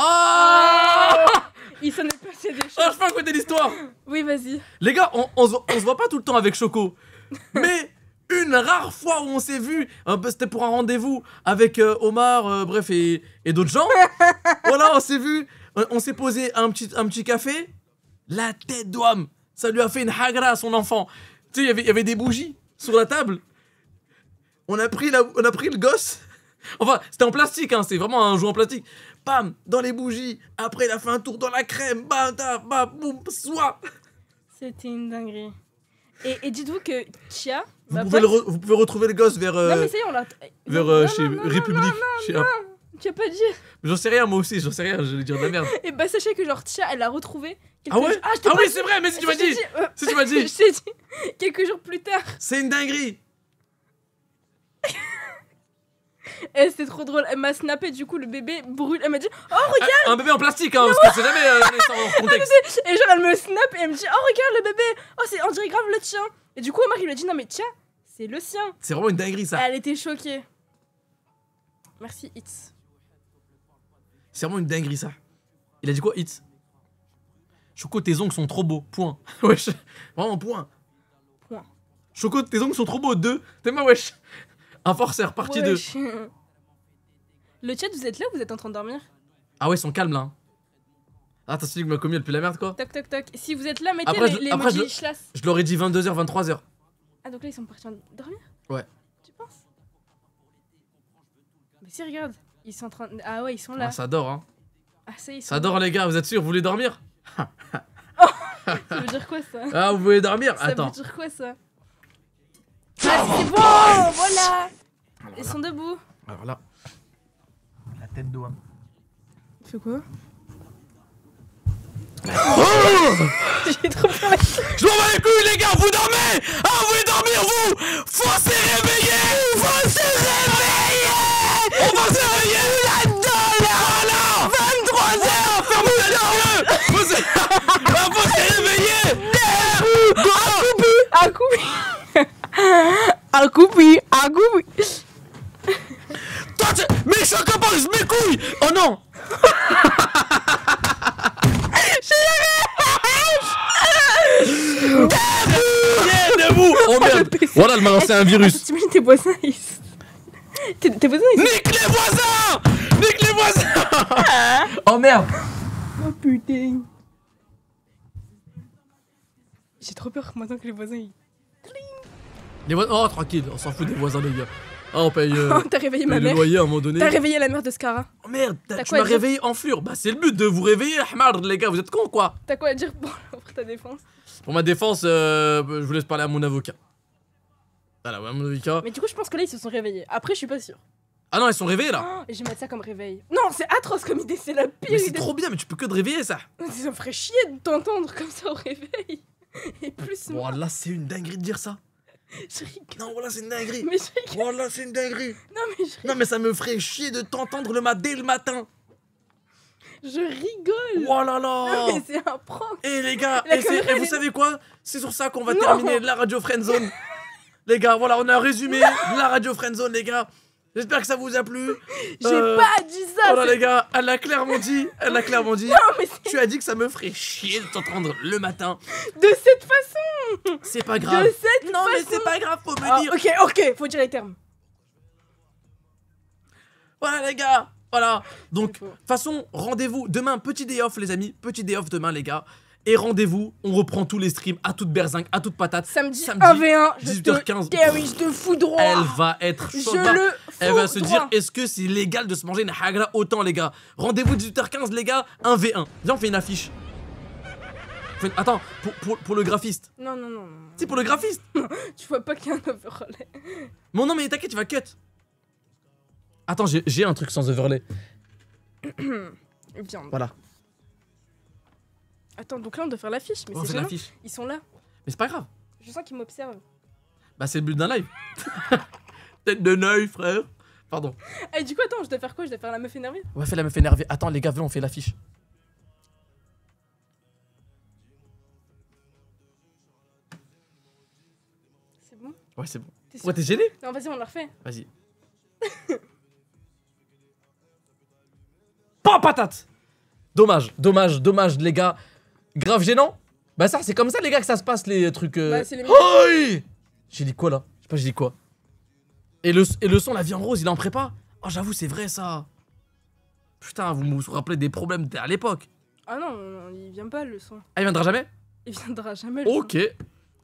Oh, oh Il s'en est passé des ah, choses. je peux raconter l'histoire Oui, vas-y. Les gars, on, se voit pas tout le temps avec Choco. (laughs) Mais une rare fois où on s'est vu, c'était pour un rendez-vous avec euh, Omar, euh, bref, et, d'autres gens. (laughs) voilà, on s'est vu, euh, on, s'est posé un petit, un petit café. La tête d'homme ça lui a fait une hagra à son enfant. Tu sais, il y avait des bougies sur la table. On a pris, on a pris le gosse. (laughs) Enfin, c'était en plastique, hein, c'est vraiment un jouet en plastique. Bam, dans les bougies. Après, il a fait un tour dans la crème. Bam, da, bam, boum, soit. C'était une dinguerie. Et, dites-vous que Chia. Vous, pouvez, vous pouvez retrouver le gosse vers. non, euh, mais ça Vers chez République. Tu as pas dit J'en sais rien, moi aussi, j'en sais rien, je vais dire de la merde. Et eh bah, sachez que, genre, Tia, elle l'a retrouvé. Ah ouais Ah, ah oui, c'est vrai, mais si tu m'as dit, Si tu m'as dit (laughs) Je t'ai dit quelques jours plus tard. C'est une dinguerie (laughs) Eh, c'était trop drôle. Elle m'a snappé, du coup, le bébé brûle. Elle m'a dit Oh, ah, regarde Un, un bébé en plastique, hein, parce que c'est jamais euh, sans (laughs) contexte. et genre, elle me snap et elle me dit Oh, regarde le bébé Oh, c'est on dirait grave le tien. Et du coup, Omar, il m'a a dit Non, mais tiens, c'est le sien. C'est vraiment une dinguerie, ça. Elle était choquée. Merci, It's. C'est vraiment une dinguerie ça. Il a dit quoi Hits Choco, tes ongles sont trop beaux. Point. (laughs) Wesh. Vraiment point. Point. Choco, tes ongles sont trop beaux. Deux. T'es ma wesh. Un forceur, partie 2. Le chat, vous êtes là ou vous êtes en train de dormir Ah ouais, ils sont calmes là. Hein. Ah, t'as celui qui m'a commis depuis la merde quoi Toc toc toc. Si vous êtes là, mettez les, je, je, l'aurais dit 22h, 23h. Ah donc là ils sont partis dormir Ouais. Tu penses Mais si regarde. Ils sont en train Ah ouais, ils sont là. Ah, ça dort, hein. Ah, ça, ils sont ça dort, les gars, vous êtes sûrs Vous voulez dormir (laughs) oh, ça veut dire quoi ça Ah, vous voulez dormir Attends. Ça veut dire quoi ça Ah, c'est bon Voilà Ils sont debout. Alors ah, là. La tête d'Oam. Hein. Tu fais quoi oh (laughs) J'ai trop peur. Je m'en bats les couilles, les gars Vous dormez Ah, vous voulez dormir, vous Faut se réveiller Faut se réveiller on va réveiller là-dedans, là, 23 heures, ferme les yeux. réveiller A réveillés. À couper, à couper, à couper, Toi, tu... Mais mes couilles. Oh non. Yeah, Oh merde. Voilà, elle m'a lancé un virus. Tu tes ici. T'es Nique les voisins Nique les voisins Oh ah. merde Oh putain J'ai trop peur maintenant que les voisins ils... Les Oh tranquille, on s'en fout des voisins les gars. Oh on paye, (laughs) euh, T'as réveillé ma mère. le loyer à un moment donné. T'as réveillé la mère de Scara. Oh merde, tu m'as réveillé en flure. Bah c'est le but de vous réveiller, Ahmad, les gars, vous êtes cons quoi T'as quoi à dire pour, (laughs) ta défense Pour ma défense, euh, je vous laisse parler à mon avocat. Ah, mais du coup, je pense que là, ils se sont réveillés. Après, je suis pas sûr. Ah non, ils sont réveillés là Oh, J'ai mettre ça comme réveil. Non, c'est atroce comme idée, c'est la pire Mais c'est trop bien, mais tu peux que te réveiller ça Ça me ferait chier de t'entendre comme ça au réveil. (laughs) Et plus, moi, Voilà, c'est une dinguerie de dire ça Non, voilà, c'est une dinguerie Mais je c'est une dinguerie Non, mais ça me ferait chier de t'entendre le dès le matin je rigole. voilà là là mais c'est un prank. Eh les gars, et, vous savez quoi C'est sur ça qu'on va terminer la radio Friendzone (laughs) Les gars, voilà, on a résumé la radio Friendzone, les gars. J'espère que ça vous a plu. J'ai pas euh, dit ça. Voilà les gars, elle a clairement dit, elle a clairement dit. non, tu as dit que ça me ferait chier de t'entendre le matin. De cette façon. C'est pas grave. De cette non mais c'est pas grave, faut me ah, dire. Ok ok, faut dire les termes. Voilà les gars, voilà. Donc façon rendez-vous demain petit day off les amis, petit day off demain les gars. Et rendez-vous, on reprend tous les streams à toute berzingue, à toute patate. Samedi, Samedi 1v1, 18h15. Ah je te, fous droit. Elle va être Je hein. Elle va se dire est-ce que c'est légal de se manger une hagra autant, les gars Rendez-vous 18h15, les gars, 1v1. Viens, on fait une affiche. Attends, pour, le graphiste. Non, non, non. non. pour le graphiste. (laughs) tu vois pas qu'il y a un overlay. Bon, non, mais t'inquiète, tu vas cut. Attends, j'ai un truc sans overlay. (coughs) Viens. Voilà. Attends, donc là, on doit faire l'affiche. Mais c'est Ils sont là. Mais c'est pas grave. Je sens qu'ils m'observent. Bah, c'est le but d'un live. (laughs) Tête de neuf, frère. Pardon. Et eh, du coup, attends, je dois faire quoi Je dois faire la meuf énervée Ouais, faire la meuf énervée. Attends, les gars, venez, on fait l'affiche. C'est bon Ouais, c'est bon. Ouais, t'es gêné Non, vas-y, on la refait. Vas-y. (laughs) Pas patate Dommage, dommage, dommage, les gars. Grave gênant. Bah ça, c'est comme ça les gars que ça se passe les trucs... Euh. Bah, j'ai dit quoi là Je sais pas, j'ai dit quoi. Et le, son, la viande rose, il en prépare Oh j'avoue, c'est vrai ça. Putain, vous me rappelez des problèmes à l'époque. Ah non, euh, il vient pas le son. Ah, il viendra jamais Il viendra jamais Ok.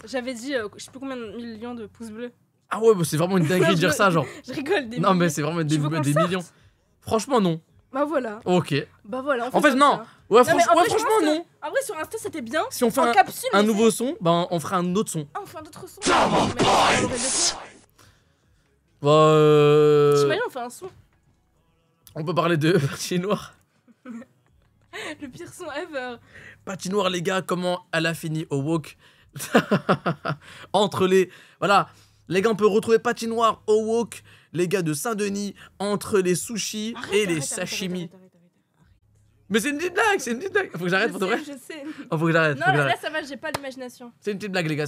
J'avais dit, euh, je sais plus combien de millions de pouces bleus. Ah ouais, bah c'est vraiment une dinguerie de dire (laughs) ça, genre. je rigole, des Non, mais c'est vraiment des millions. Franchement, non. Bah voilà. Ok. Bah voilà. En fait, non. Ouais, franchement, non. En vrai, sur Insta, c'était bien. Si on fait un, nouveau son, ben on fera un autre son. Ah, on fait un autre son. on Bah, euh... T'imagines, on fait un son. On peut parler de (laughs) patinoire. (laughs) Le pire son ever. Patinoire, les gars, comment elle a fini au walk (laughs) Entre les. Voilà. Les gars, on peut retrouver patinoire au walk les gars de Saint-Denis entre les sushis et les sashimi. Mais c'est une petite blague, c'est une petite blague. Faut que j'arrête pour Je oh, faut que j'arrête. Non, faut que là ça va, j'ai pas l'imagination. C'est une petite blague, les gars.